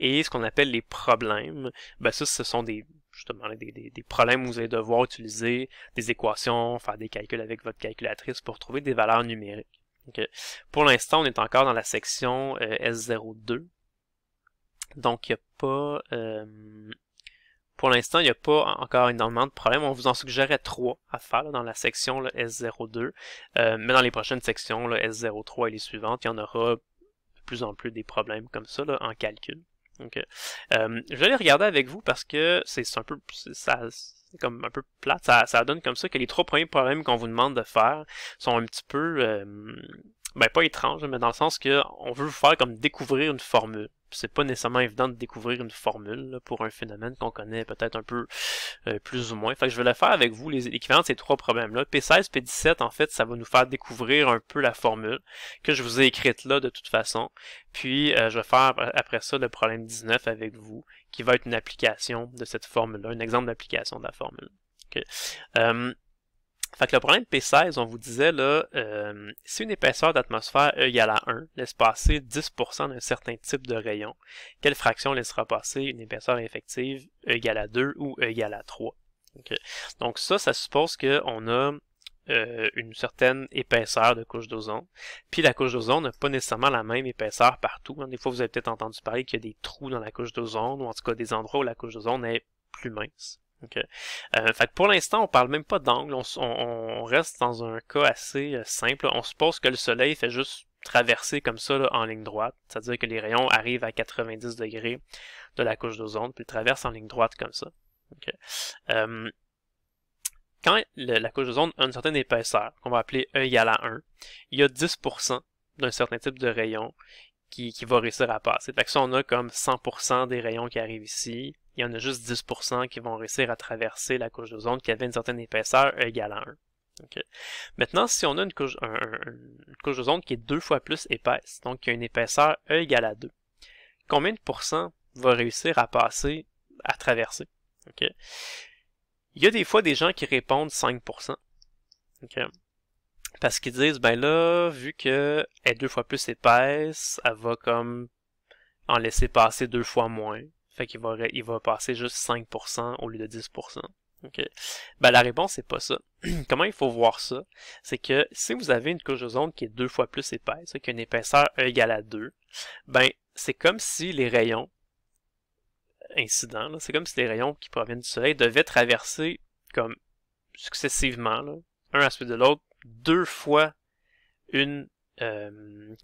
Et ce qu'on appelle les problèmes, ben ça, ce sont des justement des, des, des, problèmes où vous allez devoir utiliser des équations, faire des calculs avec votre calculatrice pour trouver des valeurs numériques. Pour l'instant, on est encore dans la section euh, S02. Donc, il n'y a pas... Euh, pour l'instant, il n'y a pas encore énormément de problèmes. On vous en suggérait trois à faire dans la section S02. Euh, mais dans les prochaines sections, le S03 et les suivantes, il y en aura plus en plus des problèmes comme ça en calcul. Donc, euh, euh, je vais regarder avec vous parce que c'est un peu ça comme un peu plate. Ça, donne comme ça que les trois premiers problèmes qu'on vous demande de faire sont un petit peu euh, ben pas étrange, mais dans le sens que on veut vous faire comme découvrir une formule. C'est pas nécessairement évident de découvrir une formule pour un phénomène qu'on connaît peut-être un peu euh, plus ou moins. Fait je vais le faire avec vous, l'équivalent de ces trois problèmes-là. P16, P17, en fait, ça va nous faire découvrir un peu la formule que je vous ai écrite là de toute façon. Puis euh, je vais faire euh, après ça le problème 19 avec vous, qui va être une application de cette formule-là, un exemple d'application de la formule. Okay. Fait que le problème P16, on vous disait là, euh, si une épaisseur d'atmosphère E égale à 1 laisse passer 10% d'un certain type de rayon, quelle fraction laissera passer une épaisseur effective E égale à 2 ou E égale à 3? Donc ça, ça suppose qu'on a euh, une certaine épaisseur de couche d'ozone. Puis la couche d'ozone n'a pas nécessairement la même épaisseur partout. Hein. Des fois, vous avez peut-être entendu parler qu'il y a des trous dans la couche d'ozone, ou en tout cas des endroits où la couche d'ozone est plus mince. Okay. Euh, fait pour l'instant, on parle même pas d'angle, on, reste dans un cas assez euh, simple. On suppose que le soleil fait juste traverser comme ça en ligne droite, c'est-à-dire que les rayons arrivent à 90 degrés de la couche d'ozone, puis traversent en ligne droite comme ça. Euh, quand la couche d'ozone a une certaine épaisseur, qu'on va appeler 1 e égale à 1, il y a 10% d'un certain type de rayon qui, qui va réussir à passer. Fait que ça, on a comme 100% des rayons qui arrivent ici, il y en a juste 10% qui vont réussir à traverser la couche d'ozone qui avait une certaine épaisseur égale à 1. Maintenant, si on a une couche, une couche d'ozone qui est deux fois plus épaisse, donc qui a une épaisseur E égale à 2, combien de pourcents va réussir à passer, à traverser? Il y a des fois des gens qui répondent 5%. Parce qu'ils disent, ben là, vu qu'elle est deux fois plus épaisse, elle va comme en laisser passer deux fois moins. Fait qu'il va, il va passer juste 5% au lieu de 10%. Ben, la réponse, c'est pas ça. [CLEARS THROAT] Comment il faut voir ça? C'est que si vous avez une couche zone qui est deux fois plus épaisse, une épaisseur E égale à 2, ben, c'est comme si les rayons incidents, c'est comme si les rayons qui proviennent du soleil devaient traverser comme successivement, un à celui de l'autre, deux fois une euh,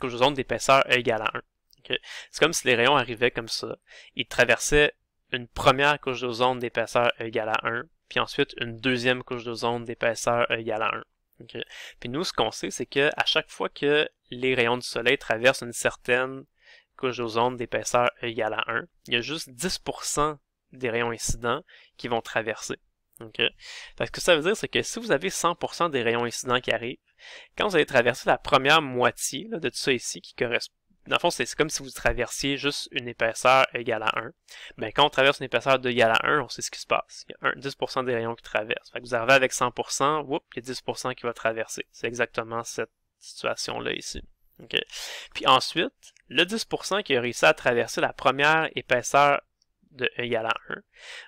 couche d'ozone d'épaisseur E égale à 1. C'est comme si les rayons arrivaient comme ça. Ils traversaient une première couche d'ozone d'épaisseur égale à 1, puis ensuite une deuxième couche d'ozone d'épaisseur égale à 1. Puis nous, ce qu'on sait, c'est que à chaque fois que les rayons du soleil traversent une certaine couche d'ozone d'épaisseur égale à 1, il y a juste 10% des rayons incidents qui vont traverser. Okay. Parce que ça veut dire, c'est que si vous avez 100% des rayons incidents qui arrivent, quand vous allez traverser la première moitié de tout ça ici, qui correspond dans le fond, c'est comme si vous traversiez juste une épaisseur égale à 1. Mais quand on traverse une épaisseur de égale à 1, on sait ce qui se passe. Il y a 10% des rayons qui traversent. vous arrivez avec 100%, whoop, il y a 10% qui va traverser. C'est exactement cette situation-là ici. Puis ensuite, le 10% qui a réussi à traverser la première épaisseur de égale à 1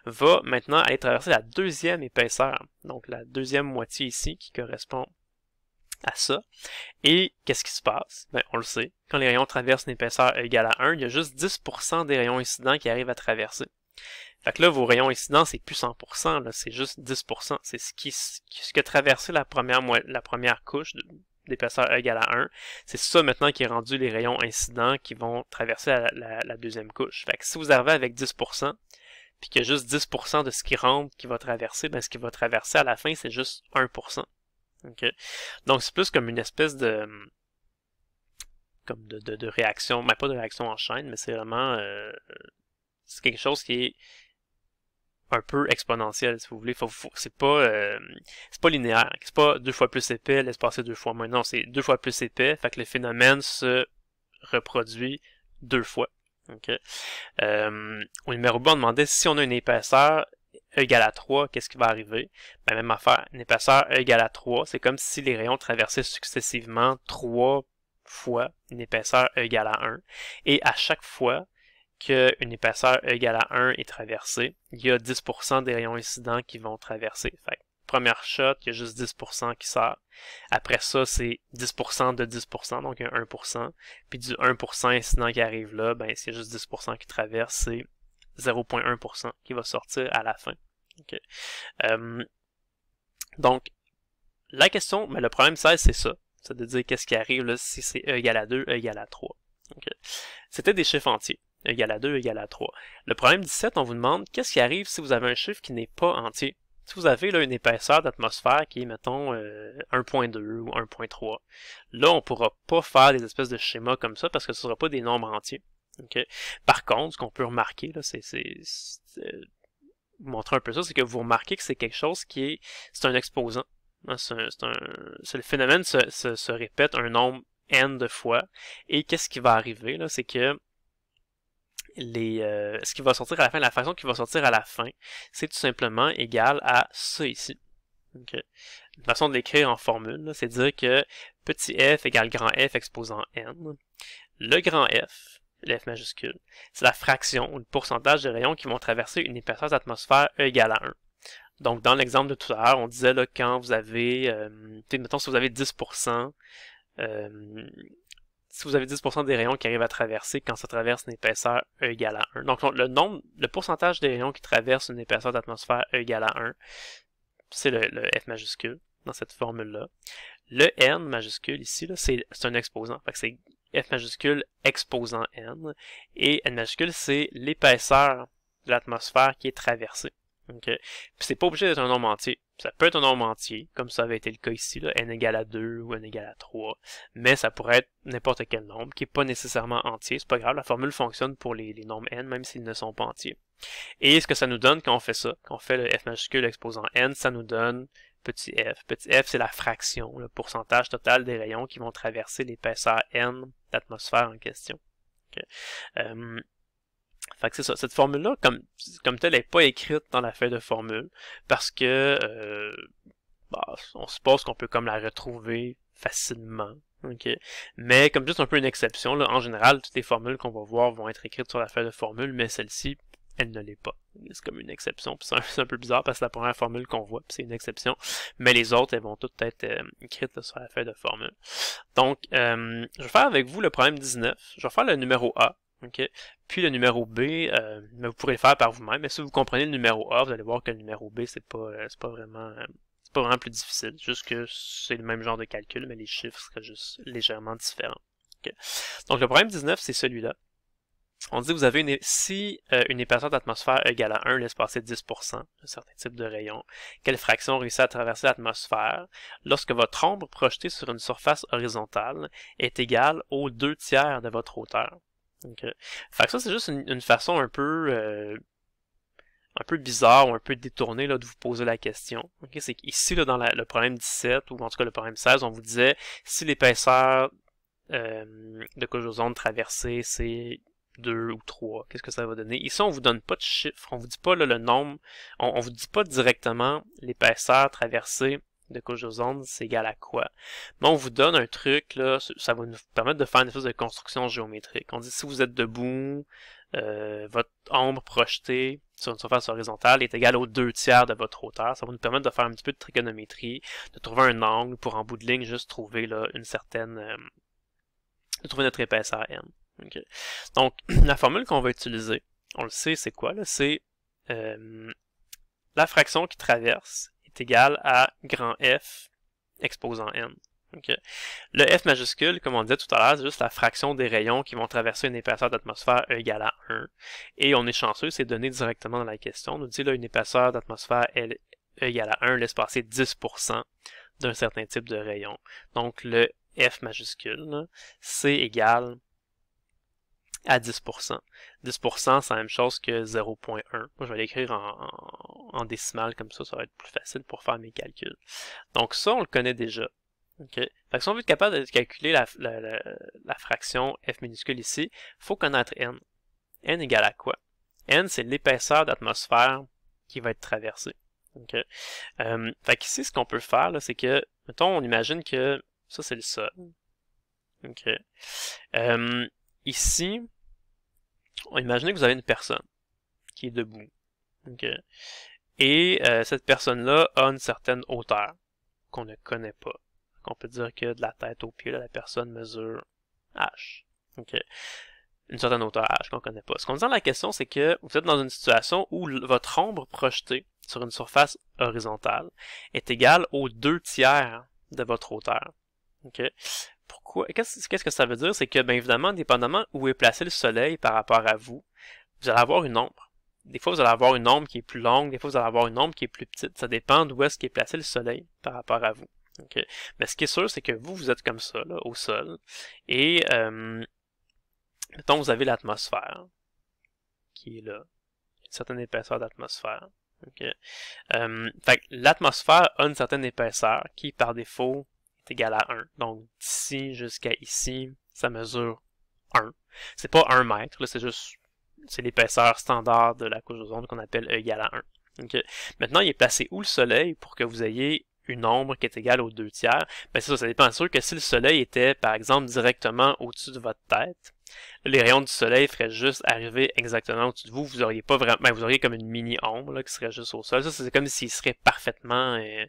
va maintenant aller traverser la deuxième épaisseur, donc la deuxième moitié ici qui correspond à ça. Et qu'est-ce qui se passe? Ben, on le sait, quand les rayons traversent une épaisseur égale à 1, il y a juste 10% des rayons incidents qui arrivent à traverser. Fait que là, vos rayons incidents, c'est plus 100%, là, c'est juste 10%. C'est ce qui, ce que traverser la première, la première couche d'épaisseur égale à 1. C'est ça maintenant qui est rendu les rayons incidents qui vont traverser la, deuxième couche. Fait que si vous arrivez avec 10%, puis qu'il y a juste 10% de ce qui rentre qui va traverser, ben ce qui va traverser à la fin, c'est juste 1%. Donc c'est plus comme une espèce de comme de, de, réaction, mais ben, pas de réaction en chaîne, mais c'est vraiment euh, c'est quelque chose qui est un peu exponentiel, si vous voulez. Faut, faut c'est pas euh, c'est pas linéaire. C'est pas deux fois plus épais, laisse passer deux fois moins. Non, c'est deux fois plus épais, fait que le phénomène se reproduit deux fois. Okay. Euh, au numéro on demandait si on a une épaisseur E égale à 3, qu'est-ce qui va arriver? Ben, même affaire, une épaisseur E égale à 3, c'est comme si les rayons traversaient successivement 3 fois une épaisseur E égale à 1. Et à chaque fois qu'une épaisseur E égale à 1 est traversée, il y a 10% des rayons incidents qui vont traverser. Fait première shot, il y a juste 10% qui sort. Après ça, c'est 10% de 10%, donc il y a 1%. Puis du 1% incident qui arrive là, ben, s'il y a juste 10% qui traverse, c'est 0.1% qui va sortir à la fin. Euh, donc, la question, mais ben, le problème 16, c'est ça. C'est de dire qu'est-ce qui arrive là, si c'est E égale à 2, E égale à 3. C'était des chiffres entiers. E égale à 2, E égale à 3. Le problème 17, on vous demande qu'est-ce qui arrive si vous avez un chiffre qui n'est pas entier. Si vous avez là, une épaisseur d'atmosphère qui est, mettons, 1.2 euh, ou 1.3, là, on ne pourra pas faire des espèces de schémas comme ça parce que ce ne sera pas des nombres entiers. Par contre, ce qu'on peut remarquer, là, c'est, montrer un peu ça, c'est que vous remarquez que c'est quelque chose qui est, c'est un exposant. Hein, c'est le phénomène se, se, se, répète un nombre n de fois. Et qu'est-ce qui va arriver là, c'est que les, euh, ce qui va sortir à la fin, la façon qui va sortir à la fin, c'est tout simplement égal à ça ici. Une façon de l'écrire en formule, c'est dire que petit f égale grand f exposant n. Le grand f, F majuscule. C'est la fraction ou le pourcentage de rayons qui vont traverser une épaisseur d'atmosphère E égale à 1. Donc, dans l'exemple de tout à l'heure, on disait là, quand vous avez, euh, mettons, si vous avez 10%, euh, si vous avez 10% des rayons qui arrivent à traverser quand ça traverse une épaisseur E égale à 1. Donc, le nombre, le pourcentage des rayons qui traversent une épaisseur d'atmosphère E égale à 1, c'est le, F majuscule dans cette formule-là. Le N majuscule ici, c'est un exposant. Fait que c'est F majuscule exposant N, et N majuscule, c'est l'épaisseur de l'atmosphère qui est traversée. Okay. Euh, puis c'est pas obligé d'être un nombre entier. Ça peut être un nombre entier, comme ça avait été le cas ici, là, n égale à 2 ou n égale à 3, mais ça pourrait être n'importe quel nombre qui n'est pas nécessairement entier. C'est pas grave, la formule fonctionne pour les nombres n, même s'ils ne sont pas entiers. Et ce que ça nous donne quand on fait ça, quand on fait le f majuscule exposant n, ça nous donne petit f. Petit f, c'est la fraction, le pourcentage total des rayons qui vont traverser l'épaisseur n d'atmosphère en question. Euh, fait que c'est ça. Cette formule-là, comme, comme telle, n'est pas écrite dans la feuille de formule parce que euh, bah, on suppose qu'on peut comme la retrouver facilement. Mais comme juste un peu une exception, en général, toutes les formules qu'on va voir vont être écrites sur la feuille de formule, mais celle-ci, elle ne l'est pas. C'est comme une exception. [LAUGHS] C'est un, peu bizarre parce que la première formule qu'on voit, c'est une exception. Mais les autres, elles vont toutes être euh, écrites sur la feuille de formule. Donc, euh, je vais faire avec vous le problème 19. Je vais faire le numéro A. Puis le numéro B, euh, mais vous pourrez le faire par vous-même. Mais si vous comprenez le numéro A, vous allez voir que le numéro B, c'est pas, pas vraiment pas vraiment plus difficile, juste que c'est le même genre de calcul, mais les chiffres seraient juste légèrement différents. Donc le problème 19, c'est celui-là on dit que vous avez une, si euh, une épaisseur d'atmosphère égale à 1, laisse passer 10% de certains types de rayons. Quelle fraction réussit à traverser l'atmosphère lorsque votre ombre projetée sur une surface horizontale est égale aux deux tiers de votre hauteur? Okay. Euh, fait ça, c'est juste une, façon un peu, euh, un peu bizarre ou un peu détournée là, de vous poser la question. Okay? C'est qu'ici, dans le problème 17, ou en tout cas le problème 16, on vous disait si l'épaisseur de aux d'ozone traversée, c'est 2 ou 3, qu'est-ce que ça va donner. Ici, on vous donne pas de chiffres, on vous dit pas le nombre, on, vous dit pas directement l'épaisseur traversée de aux ondes, c'est égal à quoi. Mais on vous donne un truc, là, ça va nous permettre de faire une espèce de construction géométrique. On dit si vous êtes debout, euh, votre ombre projetée sur une surface horizontale est égale aux deux tiers de votre hauteur. Ça va nous permettre de faire un petit peu de trigonométrie, de trouver un angle pour en bout de ligne juste trouver là, une certaine... Euh, de trouver notre épaisseur m. Donc, [CLEARS THROAT] la formule qu'on va utiliser, on le sait, c'est quoi? C'est euh, la fraction qui traverse est égale à grand F exposant n. Le F majuscule, comme on disait tout à l'heure, c'est juste la fraction des rayons qui vont traverser une épaisseur d'atmosphère E égale à 1. Et on est chanceux, c'est donné directement dans la question. On nous dit là, une épaisseur d'atmosphère E égale à 1 laisse passer 10% d'un certain type de rayon. Donc le F majuscule, c'est égal à 10%. 10%, c'est la même chose que 0.1. Moi, je vais l'écrire en, en, décimale, comme ça, ça va être plus facile pour faire mes calculs. Donc ça, on le connaît déjà. Okay. Fait que si on veut être capable de calculer la, fraction f minuscule ici, il faut connaître n. n égale à quoi? n, c'est l'épaisseur d'atmosphère qui va être traversée. Okay. Euh, fait ce qu'on peut faire, c'est que, mettons, on imagine que ça, c'est le sol. Okay. Euh, ici, Imaginez que vous avez une personne qui est debout. Et euh, cette personne-là a une certaine hauteur qu'on ne connaît pas. On peut dire que de la tête au pied, de la personne mesure H. Okay. Une certaine hauteur H qu'on ne connaît pas. Ce qu'on dit dans la question, c'est que vous êtes dans une situation où votre ombre projetée sur une surface horizontale est égale aux deux tiers de votre hauteur. Okay. Pourquoi Qu'est-ce que ça veut dire C'est que, bien évidemment, dépendamment où est placé le soleil par rapport à vous, vous allez avoir une ombre. Des fois, vous allez avoir une ombre qui est plus longue, des fois, vous allez avoir une ombre qui est plus petite. Ça dépend d'où est-ce est placé le soleil par rapport à vous. Mais ce qui est sûr, c'est que vous, vous êtes comme ça, là, au sol. Et, euh, mettons, vous avez l'atmosphère qui est là. Une certaine épaisseur d'atmosphère. Okay. Euh, l'atmosphère a une certaine épaisseur qui, par défaut, égal à 1. Donc d'ici jusqu'à ici, ça mesure 1. C'est pas 1 mètre, c'est juste c'est l'épaisseur standard de la couche d'ozone qu'on appelle égal égale à 1. Maintenant, il est placé où le soleil pour que vous ayez une ombre qui est égale aux deux tiers? Ben, ça, ça dépend sûr que si le soleil était, par exemple, directement au-dessus de votre tête, les rayons du soleil feraient juste arriver exactement au-dessus de vous. Vous auriez pas vraiment, ben, vous auriez comme une mini ombre qui serait juste au sol. Ça, c'est comme s'il serait parfaitement euh,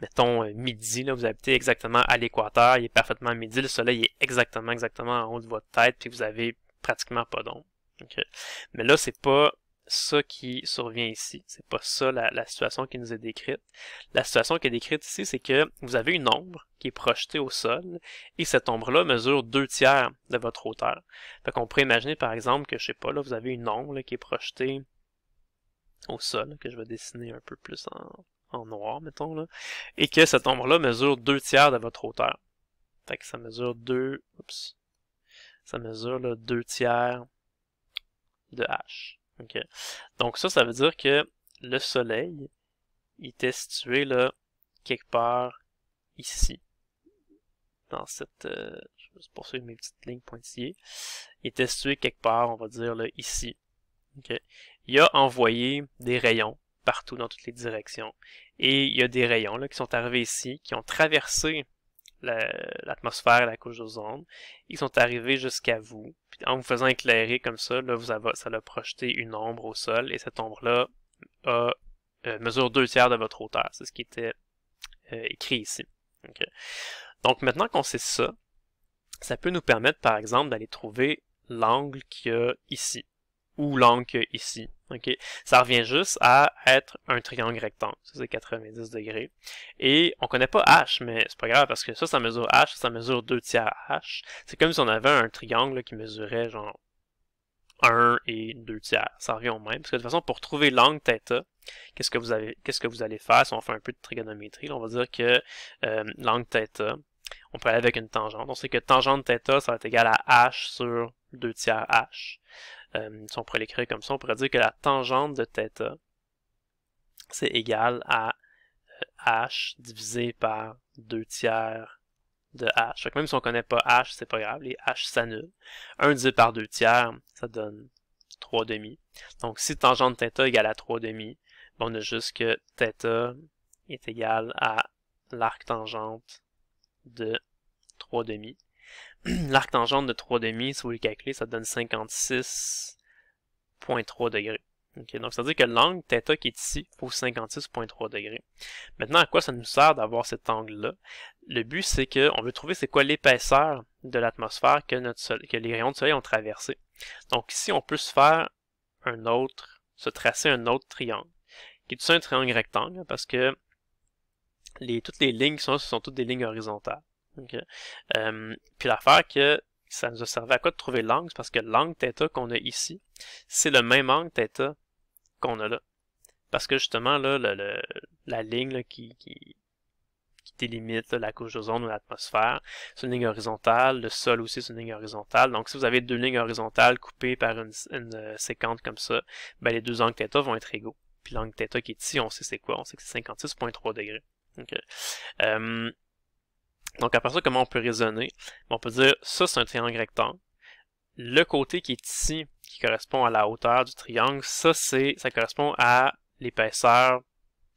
mettons, euh, midi, là, vous habitez exactement à l'équateur, il est parfaitement midi, le soleil est exactement, exactement en haut de votre tête, puis vous avez pratiquement pas d'ombre. Mais là, c'est pas ça qui survient ici. C'est pas ça la, situation qui nous est décrite. La situation qui est décrite ici, c'est que vous avez une ombre qui est projetée au sol et cette ombre-là mesure deux tiers de votre hauteur. Fait qu'on pourrait imaginer, par exemple, que, je sais pas, là, vous avez une ombre qui est projetée au sol, que je vais dessiner un peu plus en, en noir, mettons, là, et que cette ombre-là mesure deux tiers de votre hauteur. Fait que ça mesure 2, oups, ça mesure là, 2 tiers de H. Donc ça, ça veut dire que le soleil il était situé là, quelque part ici. Dans cette, euh, je vais poursuivre mes petites lignes pointillées. Il était situé quelque part, on va dire, là, ici. Il a envoyé des rayons partout dans toutes les directions. Et il y a des rayons qui sont arrivés ici, qui ont traversé l'atmosphère, la, la, couche d'ozone. Ils sont arrivés jusqu'à vous. en vous faisant éclairer comme ça, là, vous ça a projeté une ombre au sol et cette ombre-là euh, mesure deux tiers de votre hauteur. C'est ce qui était euh, écrit ici. Donc maintenant qu'on sait ça, ça peut nous permettre par exemple d'aller trouver l'angle qu'il y a ici ou l'angle qu'il y a ici OK? Ça revient juste à être un triangle rectangle. Ça, c'est 90 degrés. Et on connaît pas H, mais c'est pas grave parce que ça, ça mesure H, ça mesure 2 tiers H. C'est comme si on avait un triangle qui mesurait genre 1 et 2 tiers. Ça revient au même. Parce que de toute façon, pour trouver l'angle θ, qu'est-ce que vous avez, qu'est-ce que vous allez faire si on fait un peu de trigonométrie? on va dire que euh, l'angle θ, on peut aller avec une tangente. On sait que tangente θ, ça va être égal à h sur 2 tiers h euh, si on pourrait l'écrire comme ça, on pourrait dire que la tangente de θ, c'est égal à euh, h divisé par 2 tiers de h. même si on ne connaît pas h, c'est pas grave, les h s'annulent. 1 divisé par 2 tiers, ça donne 3 demi. Donc si tangente θ égale à 3 demi, ben, on a juste que θ est égal à l'arc tangente de 3 demi. [CLEARS THROAT] l'arc tangente de demi si vous le calculez, ça donne 56,3 degrés. donc, ça veut dire que l'angle θ qui est ici vaut 56,3 degrés. Maintenant, à quoi ça nous sert d'avoir cet angle-là? Le but, c'est qu'on veut trouver c'est quoi l'épaisseur de l'atmosphère que, notre que les rayons de soleil ont traversé. Donc, ici, on peut se faire un autre, se tracer un autre triangle, qui est tout ça un triangle rectangle, parce que les, toutes les lignes qui sont là, ce sont toutes des lignes horizontales. Euh, puis l'affaire que ça nous a servi à quoi de trouver l'angle, parce que l'angle θ qu'on a ici, c'est le même angle θ qu'on a là. Parce que justement, là, la ligne qui, délimite la couche d'ozone ou l'atmosphère, c'est une ligne horizontale, le sol aussi c'est une ligne horizontale. Donc si vous avez deux lignes horizontales coupées par une, une euh, comme ça, ben, les deux angles θ vont être égaux. Puis l'angle θ qui est ici, on sait c'est quoi, on sait que c'est 56.3 degrés. Euh, donc à partir ça, comment on peut raisonner? On peut dire, ça c'est un triangle rectangle. Le côté qui est ici, qui correspond à la hauteur du triangle, ça c'est, ça correspond à l'épaisseur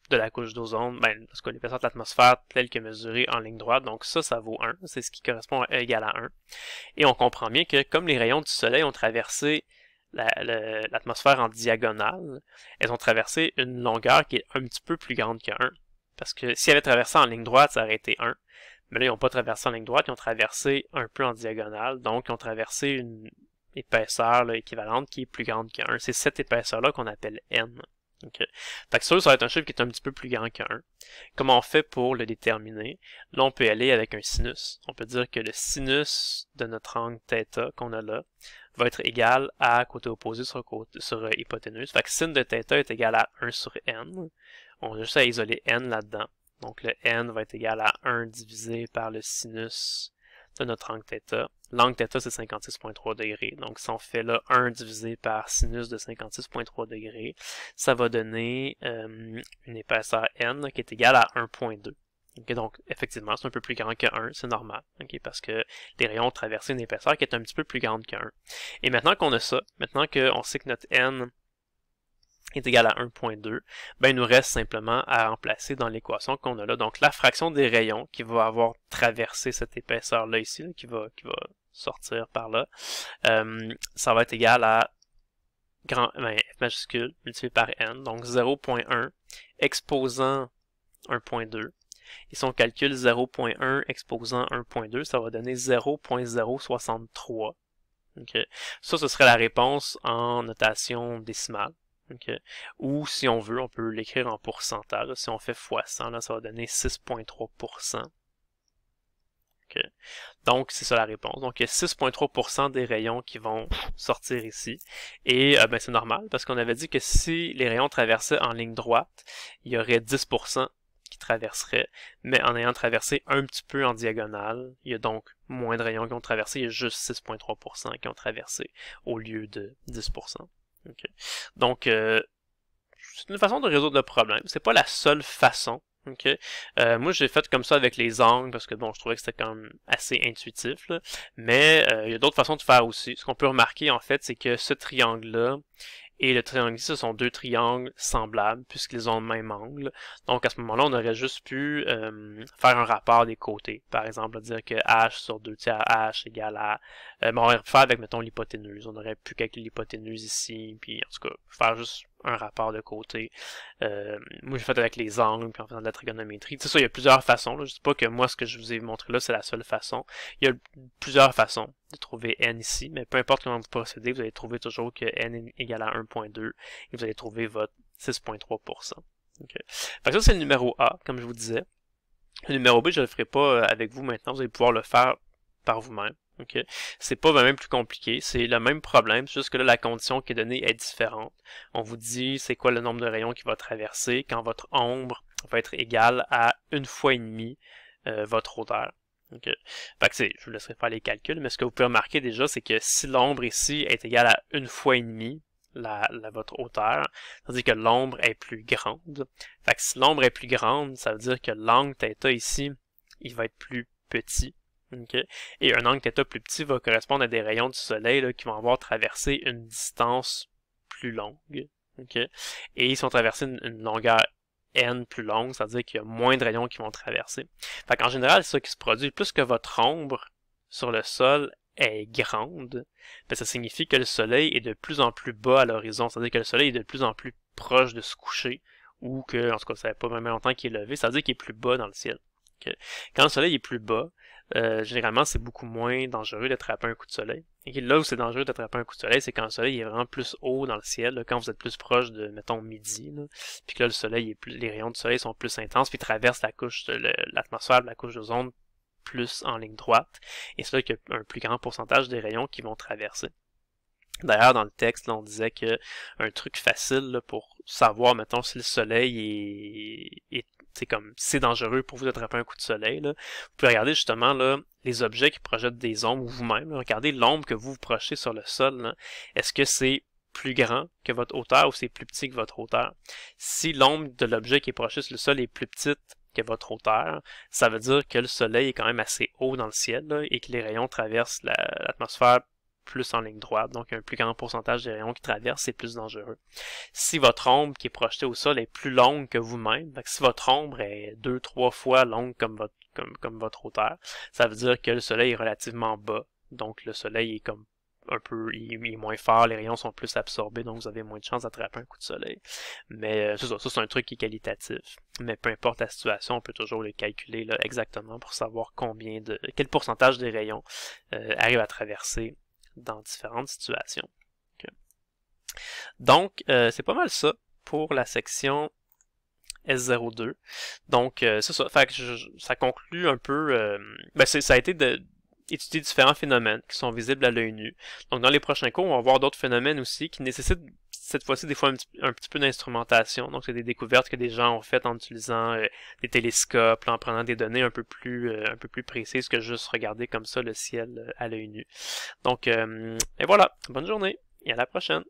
de la couche d'ozone, ben, que l'épaisseur de l'atmosphère telle que mesurée en ligne droite. Donc ça, ça vaut 1. C'est ce qui correspond à égal à 1. Et on comprend bien que comme les rayons du soleil ont traversé l'atmosphère en diagonale, elles ont traversé une longueur qui est un petit peu plus grande que 1. Parce que si elle avait traversé en ligne droite, ça aurait été 1. Mais là, ils n'ont pas traversé en ligne droite, ils ont traversé un peu en diagonale. Donc, ils ont traversé une épaisseur équivalente qui est plus grande que 1. C'est cette épaisseur-là qu'on appelle n. Okay. Fait que ça va être un chiffre qui est un petit peu plus grand qu'un. Comment on fait pour le déterminer? Là, on peut aller avec un sinus. On peut dire que le sinus de notre angle θ qu'on a là va être égal à côté opposé sur, côté, sur euh, hypoténuse. Fait que sin de θ est égal à 1 sur n. On a juste isoler n là-dedans. Donc le n va être égal à 1 divisé par le sinus de notre angle θ. L'angle θ, c'est 56.3 degrés. Donc si on fait là 1 divisé par sinus de 56.3 degrés, ça va donner euh, une épaisseur n qui est égale à 1.2. donc, effectivement, c'est un peu plus grand que 1, c'est normal, parce que les rayons ont traversé une épaisseur qui est un petit peu plus grande que 1. Et maintenant qu'on a ça, maintenant qu'on sait que notre n est égal à 1.2, ben il nous reste simplement à remplacer dans l'équation qu'on a là, donc la fraction des rayons qui va avoir traversé cette épaisseur-là ici, qui, va, qui va sortir par là, euh, ça va être égal à grand, ben, F majuscule multiplié par N, donc 0.1 exposant 1.2. Et si on calcule 0.1 exposant 1.2, ça va donner 0.063. Okay. Ça, ce serait la réponse en notation décimale. Ou si on veut, on peut l'écrire en pourcentage. Si on fait x100, ça va donner 6,3%. Okay. Donc, c'est ça la réponse. Donc, il y a 6,3% des rayons qui vont sortir ici. Et euh, ben, c'est normal parce qu'on avait dit que si les rayons traversaient en ligne droite, il y aurait 10% qui traverseraient. Mais en ayant traversé un petit peu en diagonale, il y a donc moins de rayons qui ont traversé. Il y a juste 6,3% qui ont traversé au lieu de 10%. Donc, euh, c'est une façon de résoudre le problème. C'est pas la seule façon. Okay. Euh, moi, j'ai fait comme ça avec les angles parce que bon, je trouvais que c'était quand même assez intuitif. Mais euh, il y a d'autres façons de faire aussi. Ce qu'on peut remarquer en fait, c'est que ce triangle-là et le triangle ici, ce sont deux triangles semblables puisqu'ils ont le même angle. Donc à ce moment-là, on aurait juste pu euh, faire un rapport des côtés. Par exemple, dire que h sur 2 tiers h égale à... Euh, ben, on aurait pu faire avec, mettons, l'hypoténuse. On aurait pu calculer l'hypoténuse ici, puis en tout cas, faire juste un rapport de côté. Euh, moi, j'ai fait avec les angles, puis en faisant de la trigonométrie. C'est ça, il y a plusieurs façons. Je ne dis pas que moi, ce que je vous ai montré là, c'est la seule façon. Il y a plusieurs façons de trouver n ici, mais peu importe comment vous procédez, vous allez trouver toujours que n est égal à 1.2, et vous allez trouver votre 6.3%. Okay. ça, c'est le numéro A, comme je vous disais. Le numéro B, je ne le ferai pas euh, avec vous maintenant, vous allez pouvoir le faire par vous-même. OK? C'est pas même plus compliqué. C'est le même problème, juste que là, la condition qui est donnée est différente. On vous dit c'est quoi le nombre de rayons qui va traverser quand votre ombre va être égale à une fois et demi euh, votre hauteur. Fait que je vous laisserai faire les calculs, mais ce que vous pouvez remarquer déjà, c'est que si l'ombre ici est égale à une fois et demi la, la, votre hauteur, dire que l'ombre est plus grande. Fait que si l'ombre est plus grande, ça veut dire que l'angle θ ici, il va être plus petit. Et un angle θ plus petit va correspondre à des rayons du soleil qui vont avoir traversé une distance plus longue. Et ils sont traversés une, longueur n plus longue, c'est-à-dire qu'il y a moins de rayons qui vont traverser. En général, c'est ça qui se produit. Plus que votre ombre sur le sol est grande, ben, ça signifie que le soleil est de plus en plus bas à l'horizon, c'est-à-dire que le soleil est de plus en plus proche de se coucher, ou que, en tout cas, ça n'a pas même longtemps qu'il est levé, c'est-à-dire qu'il est plus bas dans le ciel. Quand le soleil est plus bas, euh, généralement, c'est beaucoup moins dangereux d'attraper un coup de soleil. Et là où c'est dangereux d'attraper un coup de soleil, c'est quand le soleil est vraiment plus haut dans le ciel, quand vous êtes plus proche de, mettons, midi, puis que là, le soleil est plus, les rayons du soleil sont plus intenses, puis traversent la couche, l'atmosphère, la couche d'ozone plus en ligne droite. Et c'est là qu'il y a un plus grand pourcentage des rayons qui vont traverser. D'ailleurs, dans le texte, là, on disait que un truc facile pour savoir, mettons, si le soleil est, est c'est comme c'est dangereux pour vous d'attraper un coup de soleil. Là. Vous pouvez regarder justement là, les objets qui projettent des ombres vous-même. Regardez l'ombre que vous vous projetez sur le sol. Est-ce que c'est plus grand que votre hauteur ou c'est plus petit que votre hauteur? Si l'ombre de l'objet qui est projeté sur le sol est plus petite que votre hauteur, ça veut dire que le soleil est quand même assez haut dans le ciel et que les rayons traversent l'atmosphère plus en ligne droite, donc un plus grand pourcentage des rayons qui traversent, c'est plus dangereux. Si votre ombre qui est projetée au sol est plus longue que vous-même, si votre ombre est deux, trois fois longue comme votre, comme, votre hauteur, ça veut dire que le soleil est relativement bas, donc le soleil est comme un peu est moins fort, les rayons sont plus absorbés, donc vous avez moins de chances d'attraper un coup de soleil. Mais euh, c'est ça, c'est un truc qui est qualitatif. Mais peu importe la situation, on peut toujours le calculer là, exactement pour savoir combien de quel pourcentage des rayons euh, arrive à traverser dans différentes situations. Donc, euh, c'est pas mal ça pour la section S02. Donc, euh, ça. ça conclut un peu... Euh, ben, ça a été d'étudier différents phénomènes qui sont visibles à l'œil nu. Donc, dans les prochains cours, on va voir d'autres phénomènes aussi qui nécessitent cette fois-ci des fois un petit, peu d'instrumentation. Donc c'est des découvertes que des gens ont faites en utilisant euh, des télescopes, en prenant des données un peu plus euh, un peu plus précises que juste regarder comme ça le ciel euh, à l'œil nu. Donc et voilà, bonne journée et à la prochaine.